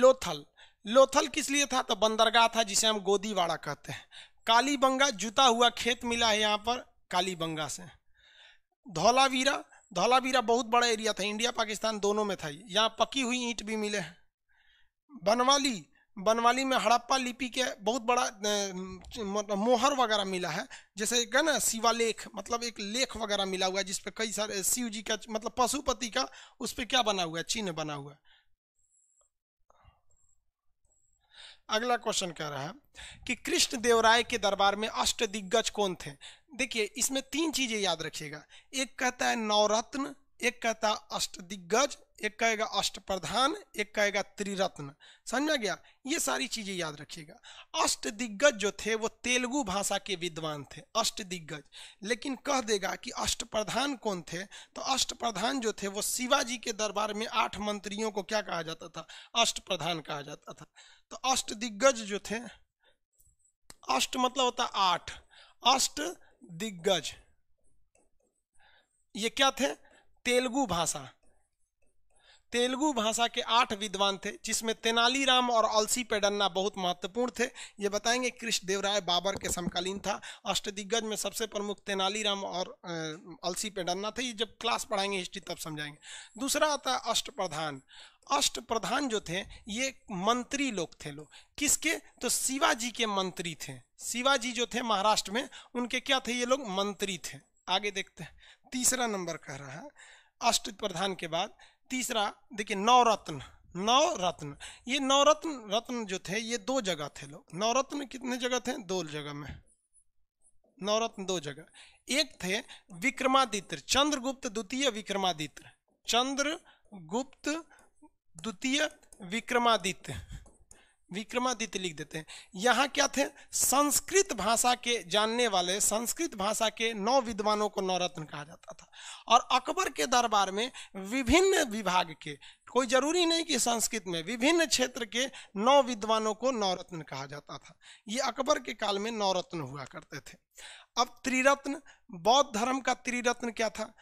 लोथल लोथल किस लिए था तो बंदरगाह था जिसे हम गोदीवाड़ा कहते हैं कालीबंगा जुता हुआ खेत मिला है यहाँ पर कालीबंगा से धौलावीरा धौलावीरा बहुत बड़ा एरिया था इंडिया पाकिस्तान दोनों में था यहाँ पकी हुई ईंट भी मिले हैं बनवाली बनवाली में हड़प्पा लिपि के बहुत बड़ा मोहर वगैरह मिला है जैसे क्या ना शिवालेख मतलब एक लेख वगैरह मिला हुआ है जिसपे कई सारे शिव जी का मतलब पशुपति का उस पर क्या बना हुआ है चिन्ह बना हुआ है अगला क्वेश्चन कह रहा है कि कृष्ण देवराय के दरबार में अष्ट दिग्गज कौन थे देखिए इसमें तीन चीजें याद रखिएगा एक कहता है नवरत्न एक कहता है अष्ट दिग्गज एक कहेगा अष्ट प्रधान एक कहेगा त्रिरत्न समझा गया ये सारी चीजें याद रखिएगा अष्ट दिग्गज जो थे वो तेलुगु भाषा के विद्वान थे अष्ट दिग्गज लेकिन कह देगा कि अष्ट प्रधान कौन थे तो अष्ट प्रधान जो थे वो शिवाजी के दरबार में आठ मंत्रियों को क्या कहा जाता था अष्ट प्रधान कहा जाता था तो अष्ट दिग्गज जो थे अष्ट मतलब होता आठ अष्ट दिग्गज ये क्या थे तेलुगु भाषा तेलुगु भाषा के आठ विद्वान थे जिसमें तेनालीराम और अलसी पेडन्ना बहुत महत्वपूर्ण थे ये बताएंगे कृष्ण देवराय बाबर के समकालीन था अष्टदिग्गज में सबसे प्रमुख तेनालीराम और अलसी पेडन्ना थे ये जब क्लास पढ़ाएंगे हिस्ट्री तब समझाएंगे दूसरा आता है अष्ट प्रधान अष्ट प्रधान जो थे ये मंत्री लोग थे लोग किसके तो शिवाजी के मंत्री थे शिवाजी जो थे महाराष्ट्र में उनके क्या थे ये लोग मंत्री थे आगे देखते हैं तीसरा नंबर कह रहा है अष्ट प्रधान के बाद तीसरा देखिए नवरत्न नवरत्न ये नवरत्न रत्न जो थे ये दो जगह थे लोग नवरत्न कितने जगह थे दो जगह में नवरत्न दो जगह एक थे विक्रमादित्य चंद्रगुप्त द्वितीय विक्रमादित्य चंद्रगुप्त द्वितीय विक्रमादित्य विक्रमादित्य लिख देते हैं यहाँ क्या थे संस्कृत भाषा के जानने वाले संस्कृत भाषा के नौ विद्वानों को नवरत्न कहा जाता था और अकबर के दरबार में विभिन्न विभाग के कोई जरूरी नहीं कि संस्कृत में विभिन्न क्षेत्र के नौ विद्वानों को नवरत्न कहा जाता था ये अकबर के काल में नवरत्न हुआ करते थे अब त्रिरत्न बौद्ध धर्म का त्रिरत्न क्या था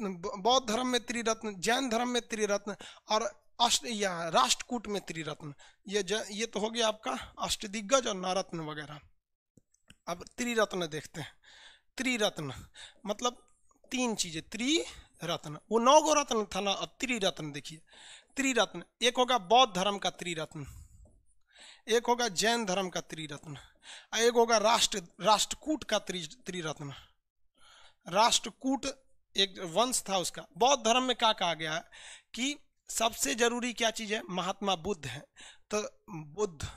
बौद्ध धर्म में त्रिरत्न जैन धर्म में त्रिरत्न और अष्ट या राष्ट्रकूट में त्रिरत्न ये ज, ये तो हो गया आपका अष्टदिग्गज और नरत्न वगैरह अब त्रिरत्न देखते हैं त्रिरत्न मतलब तीन चीजें त्रिरत्न वो नौ गो रत्न था ना अब त्रिरत्न देखिए त्रिरत्न एक होगा बौद्ध धर्म का त्रिरत्न एक होगा जैन धर्म का त्रिरत्न एक होगा राष्ट्र राष्ट्रकूट का त्रिरत्न राष्ट्रकूट एक वंश था उसका बौद्ध धर्म में क्या कहा गया है कि सबसे जरूरी क्या चीज़ है महात्मा बुद्ध है तो बुद्ध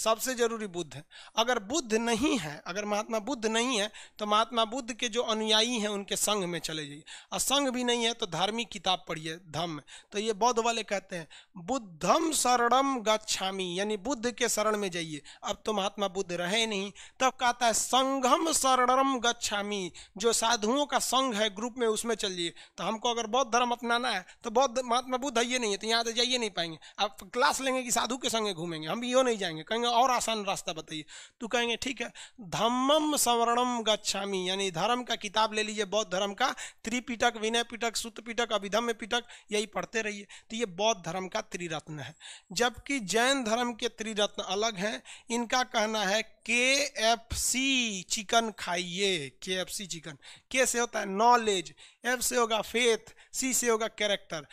सबसे जरूरी बुद्ध है अगर बुद्ध नहीं है अगर महात्मा बुद्ध नहीं है तो महात्मा बुद्ध के जो अनुयायी हैं उनके संघ में चले जाइए और संघ भी नहीं है तो धार्मिक किताब पढ़िए धम्म तो ये बौद्ध वाले कहते हैं बुद्धम शरणम गच्छामी यानी बुद्ध के शरण में जाइए अब तो महात्मा बुद्ध रहे नहीं तब तो कहता है संघम शरणम गच्छामी जो साधुओं का संघ है ग्रुप में उसमें चलिए तो हमको अगर बौद्ध धर्म अपनाना है तो बौद्ध महात्मा बुद्ध है ये नहीं है तो यहाँ तो जाइए नहीं पाएंगे आप क्लास लेंगे कि साधु के संगे घूमेंगे हम भी यो नहीं जाएंगे कहीं कहेंगे और आसान रास्ता बताइए तो कहेंगे ठीक है धम्मम संवरणम गच्छामी यानी धर्म का किताब ले लीजिए बौद्ध धर्म का त्रिपिटक विनय पिटक सूत्र पिटक अभिधम्य पिटक यही पढ़ते रहिए तो ये बौद्ध धर्म का त्रिरत्न है जबकि जैन धर्म के त्रिरत्न अलग हैं इनका कहना है के एफ सी चिकन खाइए के एफ सी चिकन के से होता है नॉलेज एफ से होगा फेथ सी से होगा कैरेक्टर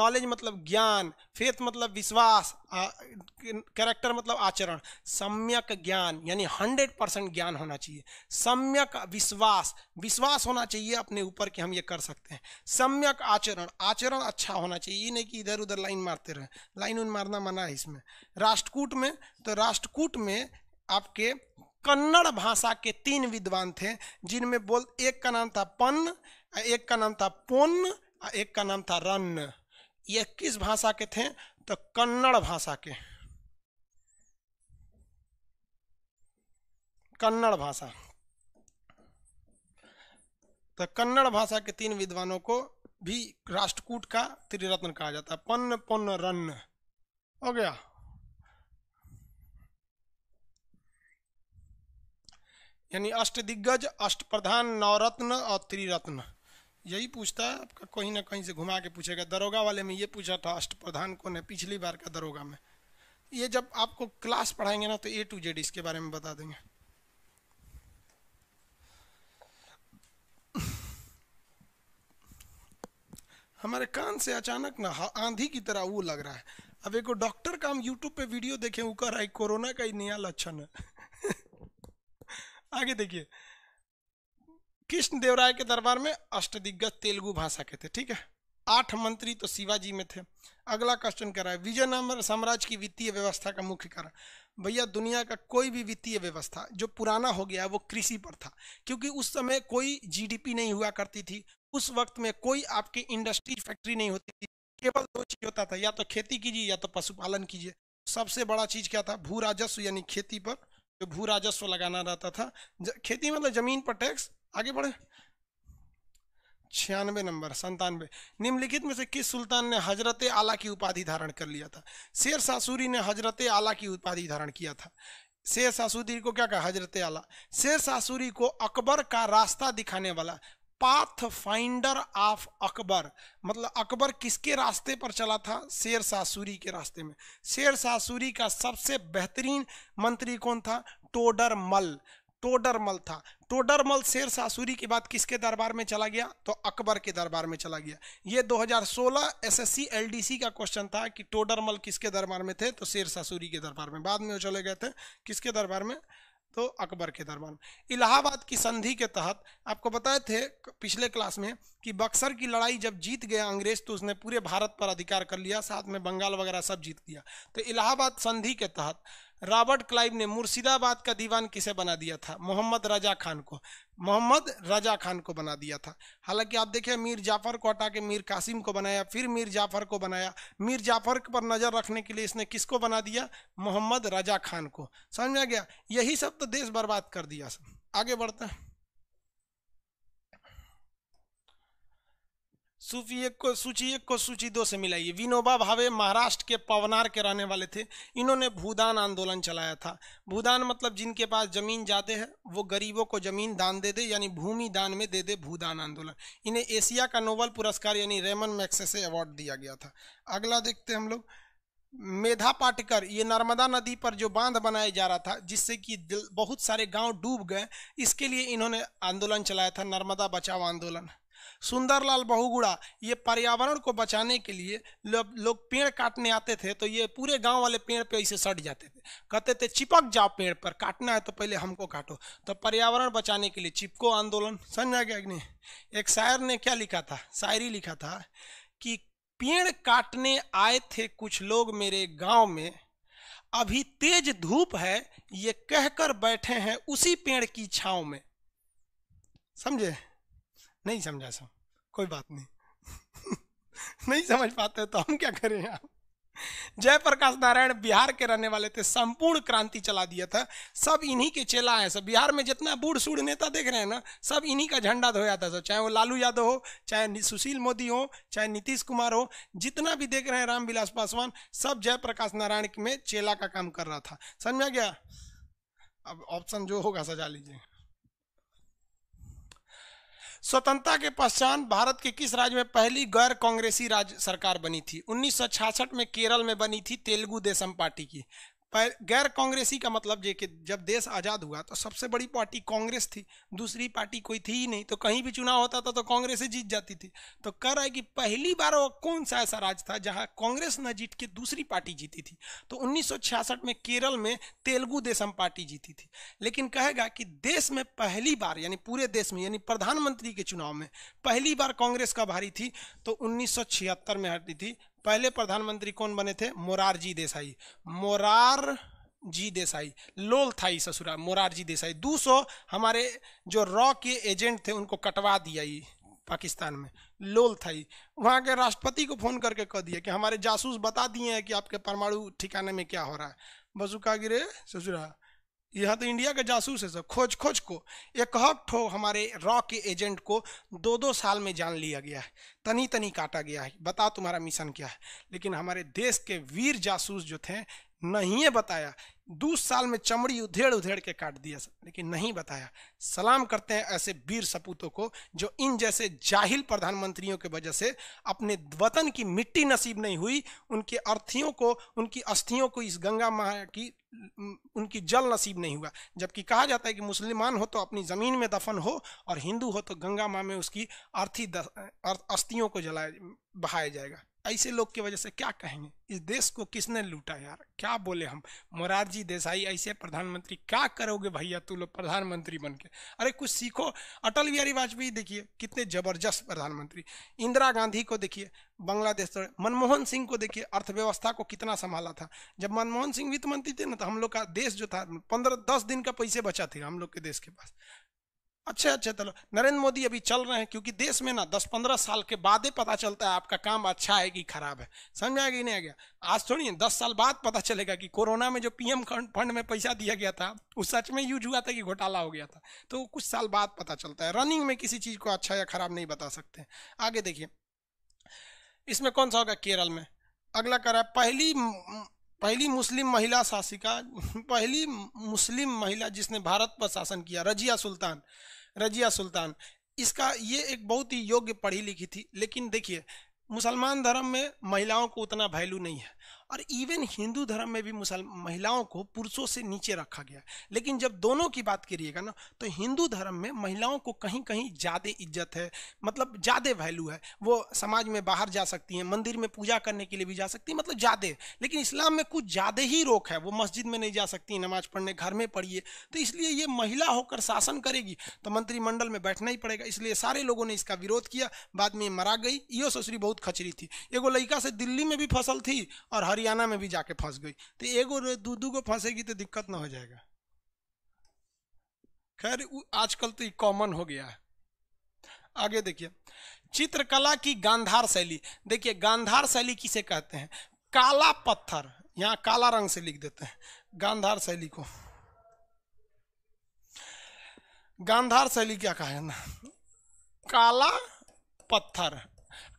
नॉलेज मतलब ज्ञान फेथ मतलब विश्वास कैरेक्टर मतलब आचरण सम्यक ज्ञान यानी हंड्रेड परसेंट ज्ञान होना चाहिए सम्यक विश्वास विश्वास होना चाहिए अपने ऊपर कि हम ये कर सकते हैं सम्यक आचरण आचरण अच्छा होना चाहिए ये नहीं कि इधर उधर लाइन मारते रहे लाइन उन मारना मना है इसमें राष्ट्रकूट में तो राष्ट्रकूट में आपके कन्नड़ भाषा के तीन विद्वान थे जिनमें बोल एक का नाम था पन्न एक का नाम था पोन्न और एक का नाम था रन ये किस भाषा के थे तो कन्नड़ भाषा के कन्नड़ भाषा तो कन्नड़ भाषा के तीन विद्वानों को भी राष्ट्रकूट का त्रिरत्न कहा जाता है पन्न पुन्न रन्न हो गया यानी अष्ट दिग्गज अष्ट प्रधान नवरत्न और त्रिरत्न यही पूछता है आपका कहीं ना कहीं से घुमा के पूछेगा दरोगा वाले में ये पूछा था अष्ट प्रधान कौन है पिछली बार का दरोगा में ये जब आपको क्लास पढ़ाएंगे ना तो ए टू जेड इसके बारे में बता देंगे हमारे कान से अचानक ना आंधी की तरह वो लग रहा है अब एक डॉक्टर का हम यूट्यूब पे वीडियो देखे वो कह रहा है कोरोना का ही नया लक्षण है आगे देखिए कृष्ण देवराय के दरबार में अष्टदिग्गज तेलुगु भाषा के थे ठीक है आठ मंत्री तो शिवाजी में थे अगला क्वेश्चन कह रहा है विजयनगर साम्राज्य की वित्तीय व्यवस्था का मुख्य कारण भैया दुनिया का कोई भी वित्तीय व्यवस्था जो पुराना हो गया वो कृषि पर था क्योंकि उस समय कोई जीडीपी नहीं हुआ करती थी उस वक्त में कोई आपकी इंडस्ट्री फैक्ट्री नहीं होती थी केवल दो चीज होता था या तो खेती कीजिए या तो पशुपालन कीजिए सबसे बड़ा चीज क्या था भू राजस्व यानी खेती पर जो भू राजस्व लगाना रहता था खेती मतलब जमीन पर टैक्स आगे बढ़े छियानवे नंबर संतानवे निम्नलिखित में से किस सुल्तान ने हजरत आला की उपाधि धारण कर लिया था शेर सासूरी ने हजरत आला की उपाधि धारण किया था शेर सासूरी को क्या कहा हजरत आला शेर सासूरी को अकबर का रास्ता दिखाने वाला पाथ फाइंडर ऑफ अकबर मतलब अकबर किसके रास्ते पर चला था शेर शाह के रास्ते में शेर सासूरी का सबसे बेहतरीन मंत्री कौन था टोडरमल टोडरमल था टोडरमल शेर सासूरी के बाद किसके दरबार में चला गया तो अकबर के दरबार में चला गया ये 2016 एसएससी एलडीसी का क्वेश्चन था कि टोडरमल किसके दरबार में थे तो शेर सासूरी के दरबार में बाद में वो चले गए थे किसके दरबार में तो अकबर के दरबार इलाहाबाद की संधि के तहत आपको बताए थे पिछले क्लास में कि बक्सर की लड़ाई जब जीत गया अंग्रेज तो उसने पूरे भारत पर अधिकार कर लिया साथ में बंगाल वगैरह सब जीत लिया तो इलाहाबाद संधि के तहत रॉबर्ट क्लाइव ने मुर्शिदाबाद का दीवान किसे बना दिया था मोहम्मद रजा खान को मोहम्मद रजा खान को बना दिया था हालांकि आप देखें मीर जाफर को हटा के मीर कासिम को बनाया फिर मीर जाफर को बनाया मीर जाफर पर नज़र रखने के लिए इसने किसको बना दिया मोहम्मद रजा खान को समझ में आ गया यही सब तो देश बर्बाद कर दिया आगे बढ़ते हैं सूची एक को सूची एक को सूची दो से मिलाइए विनोबा भावे महाराष्ट्र के पवनार के रहने वाले थे इन्होंने भूदान आंदोलन चलाया था भूदान मतलब जिनके पास जमीन जाते हैं वो गरीबों को जमीन दान दे दे यानी भूमि दान में दे दे भूदान आंदोलन इन्हें एशिया का नोबल पुरस्कार यानी रेमन मैक्सेसे अवार्ड दिया गया था अगला देखते हम लोग मेधा पाटकर ये नर्मदा नदी पर जो बांध बनाया जा रहा था जिससे कि बहुत सारे गाँव डूब गए इसके लिए इन्होंने आंदोलन चलाया था नर्मदा बचाओ आंदोलन सुंदरलाल बहुगुड़ा ये पर्यावरण को बचाने के लिए लोग लो पेड़ काटने आते थे तो ये पूरे गांव वाले पेड़ पे ऐसे सट जाते थे कहते थे चिपक जाओ पेड़ पर काटना है तो पहले हमको काटो तो पर्यावरण बचाने के लिए चिपको आंदोलन समझा गया अग्नि एक शायर ने क्या लिखा था शायरी लिखा था कि पेड़ काटने आए थे कुछ लोग मेरे गाँव में अभी तेज धूप है ये कहकर बैठे हैं उसी पेड़ की छाव में समझे नहीं समझा सर कोई बात नहीं नहीं समझ पाते तो हम क्या करें आप जयप्रकाश नारायण बिहार के रहने वाले थे संपूर्ण क्रांति चला दिया था सब इन्हीं के चेला है सब बिहार में जितना बूढ़ सूढ़ नेता देख रहे हैं ना सब इन्हीं का झंडा धोया था सब चाहे वो लालू यादव हो चाहे सुशील मोदी हो चाहे नीतीश कुमार हो जितना भी देख रहे हैं रामविलास पासवान सब जयप्रकाश नारायण में चेला का काम कर रहा था समझा गया अब ऑप्शन जो होगा सजा लीजिए स्वतंत्रता के पश्चात भारत के किस राज्य में पहली गैर कांग्रेसी राज्य सरकार बनी थी उन्नीस में केरल में बनी थी तेलुगु देशम पार्टी की गैर कांग्रेसी का मतलब जे कि जब देश आज़ाद हुआ तो सबसे बड़ी पार्टी कांग्रेस थी दूसरी पार्टी कोई थी ही नहीं तो कहीं भी चुनाव होता था तो कांग्रेस ही जीत जाती थी तो कह रहा है कि पहली बार वो कौन सा ऐसा राज्य था जहां कांग्रेस न जीत के दूसरी पार्टी जीती थी तो उन्नीस में केरल में तेलुगु देशम पार्टी जीती थी लेकिन कहेगा कि देश में पहली बार यानी पूरे देश में यानी प्रधानमंत्री के चुनाव में पहली बार कांग्रेस का भारी थी तो उन्नीस में हटी थी पहले प्रधानमंत्री कौन बने थे मोरारजी देसाई मोरार जी देसाई लोल थाई ससुरा मोरारजी देसाई दूसो हमारे जो रॉ के एजेंट थे उनको कटवा दिया ये पाकिस्तान में लोल थाई वहाँ के राष्ट्रपति को फोन करके कह दिया कि हमारे जासूस बता दिए हैं कि आपके परमाणु ठिकाने में क्या हो रहा है बजुका गिरे ससुरा यहाँ तो इंडिया के जासूस है सर खोज खोज को एक ठो हमारे रॉ के एजेंट को दो दो साल में जान लिया गया है तनी तनी काटा गया है बता तुम्हारा मिशन क्या है लेकिन हमारे देश के वीर जासूस जो थे नहीं बताया दो साल में चमड़ी उधेड़ उधेड़ के काट दिया लेकिन नहीं बताया सलाम करते हैं ऐसे वीर सपूतों को जो इन जैसे जाहिल प्रधानमंत्रियों के वजह से अपने वतन की मिट्टी नसीब नहीं हुई उनके अर्थियों को उनकी अस्थियों को इस गंगा माँ की उनकी जल नसीब नहीं हुआ जबकि कहा जाता है कि मुसलमान हो तो अपनी ज़मीन में दफन हो और हिंदू हो तो गंगा माँ में उसकी अर्थी अस्थियों को जलाया बहाया जाएगा ऐसे लोग की वजह से क्या कहेंगे इस देश को किसने लूटा यार क्या बोले हम मोरारजी देसाई ऐसे प्रधानमंत्री क्या करोगे भैया तू लोग प्रधानमंत्री बन के अरे कुछ सीखो अटल बिहारी वाजपेयी देखिए कितने जबरदस्त प्रधानमंत्री इंदिरा गांधी को देखिए बांग्लादेश मनमोहन सिंह को देखिए अर्थव्यवस्था को कितना संभाला था जब मनमोहन सिंह वित्त मंत्री थे ना तो हम लोग का देश जो था पंद्रह दस दिन का पैसे बचा थे हम लोग के देश के पास अच्छे अच्छे चलो नरेंद्र मोदी अभी चल रहे हैं क्योंकि देश में ना दस पंद्रह साल के बाद ही पता चलता है आपका काम अच्छा है कि खराब है समझ आएगा कि नहीं आ गया आज थोड़ी दस साल बाद पता चलेगा कि कोरोना में जो पीएम फंड में पैसा दिया गया था वो सच में यूज हुआ था कि घोटाला हो गया था तो कुछ साल बाद पता चलता है रनिंग में किसी चीज को अच्छा या खराब नहीं बता सकते आगे देखिए इसमें कौन सा होगा केरल में अगला है पहली पहली मुस्लिम महिला शासिका पहली मुस्लिम महिला जिसने भारत पर शासन किया रजिया सुल्तान रजिया सुल्तान इसका ये एक बहुत ही योग्य पढ़ी लिखी थी लेकिन देखिए मुसलमान धर्म में महिलाओं को उतना वैल्यू नहीं है और इवन हिंदू धर्म में भी मुसल महिलाओं को पुरुषों से नीचे रखा गया है लेकिन जब दोनों की बात करिएगा ना तो हिंदू धर्म में महिलाओं को कहीं कहीं ज़्यादा इज्जत है मतलब ज़्यादा वैल्यू है वो समाज में बाहर जा सकती हैं मंदिर में पूजा करने के लिए भी जा सकती हैं मतलब ज़्यादा लेकिन इस्लाम में कुछ ज़्यादा ही रोक है वो मस्जिद में नहीं जा सकती नमाज पढ़ने घर में पढ़िए तो इसलिए ये महिला होकर शासन करेगी तो मंत्रिमंडल में बैठना ही पड़ेगा इसलिए सारे लोगों ने इसका विरोध किया बाद में मरा गई यो ससुरी बहुत खचरी थी एगो लड़का से दिल्ली में भी फसल थी और हर हरियाणा में भी जाके फंस गई तो एगो दू दू गो फंसेगी तो दिक्कत ना हो जाएगा खैर आजकल तो कॉमन हो गया है आगे देखिए चित्रकला की गांधार शैली देखिए गांधार शैली किसे कहते हैं काला पत्थर यहां काला रंग से लिख देते हैं गांधार शैली को गांधार शैली क्या कहा ना काला पत्थर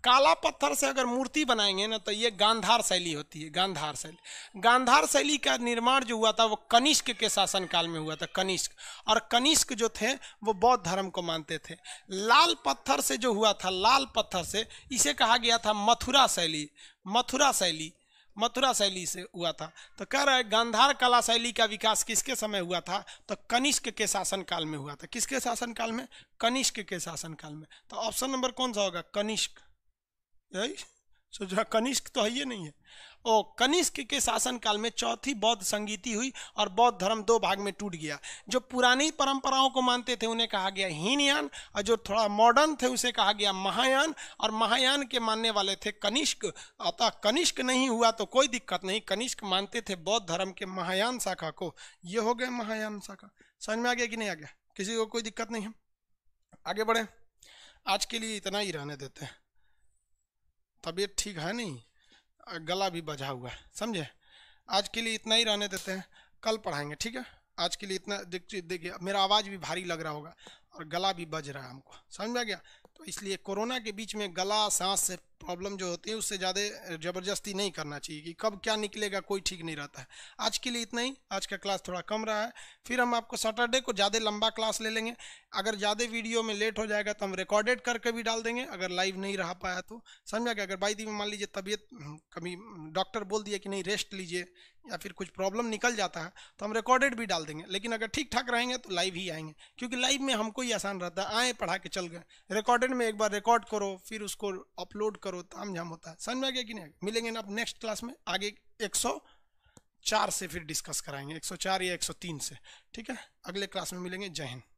काला पत्थर से अगर मूर्ति बनाएंगे ना तो ये गांधार शैली होती है गांधार शैली गांधार शैली का निर्माण जो हुआ था वो कनिष्क के शासनकाल में हुआ था कनिष्क और कनिष्क जो थे वो बौद्ध धर्म को मानते थे लाल पत्थर से जो हुआ था लाल पत्थर से इसे कहा गया था मथुरा शैली मथुरा शैली मथुरा शैली से हुआ था तो कह रहा है गांधार कला शैली का विकास किसके समय हुआ था तो कनिष्क के शासनकाल में हुआ था किसके शासनकाल में कनिष्क के शासनकाल में तो ऑप्शन नंबर कौन सा होगा कनिष्क राइट सो जो कनिष्क तो है ये नहीं है ओ कनिष्क के शासन काल में चौथी बौद्ध संगीति हुई और बौद्ध धर्म दो भाग में टूट गया जो पुरानी परंपराओं को मानते थे उन्हें कहा गया हीनयान और जो थोड़ा मॉडर्न थे उसे कहा गया महायान और महायान के मानने वाले थे कनिष्क अतः कनिष्क नहीं हुआ तो कोई दिक्कत नहीं कनिष्क मानते थे बौद्ध धर्म के महायान शाखा को ये हो गए महायान शाखा समझ में आ गया कि नहीं आ गया किसी को कोई दिक्कत नहीं है आगे बढ़े आज के लिए इतना ही रहने देते हैं तबीयत ठीक है नहीं गला भी बजा हुआ है समझे आज के लिए इतना ही रहने देते हैं कल पढ़ाएंगे ठीक है आज के लिए इतना देखिए मेरा आवाज़ भी भारी लग रहा होगा और गला भी बज रहा है हमको समझ में आ गया तो इसलिए कोरोना के बीच में गला सांस से प्रॉब्लम जो होती है उससे ज़्यादा ज़बरदस्ती नहीं करना चाहिए कि कब क्या निकलेगा कोई ठीक नहीं रहता है आज के लिए इतना ही आज का क्लास थोड़ा कम रहा है फिर हम आपको सैटरडे को ज़्यादा लंबा क्लास ले लेंगे अगर ज़्यादा वीडियो में लेट हो जाएगा तो हम रिकॉर्डेड करके भी डाल देंगे अगर लाइव नहीं रह पाया तो समझा कि अगर बाई दी मान लीजिए तबीयत हम्म, कभी डॉक्टर बोल दिया कि नहीं रेस्ट लीजिए या फिर कुछ प्रॉब्लम निकल जाता है तो हम रिकॉर्डेड भी डाल देंगे लेकिन अगर ठीक ठाक रहेंगे तो लाइव ही आएंगे क्योंकि लाइव में हमको ही आसान रहता है आए पढ़ा के चल गए रिकॉर्डेड में एक बार रिकॉर्ड करो फिर उसको अपलोड करो ताम झाम होता है समझ में गया कि नहीं मिलेंगे ना आप नेक्स्ट क्लास में आगे एक चार से फिर डिस्कस कराएंगे 104 या 103 से ठीक है अगले क्लास में मिलेंगे जय हिंद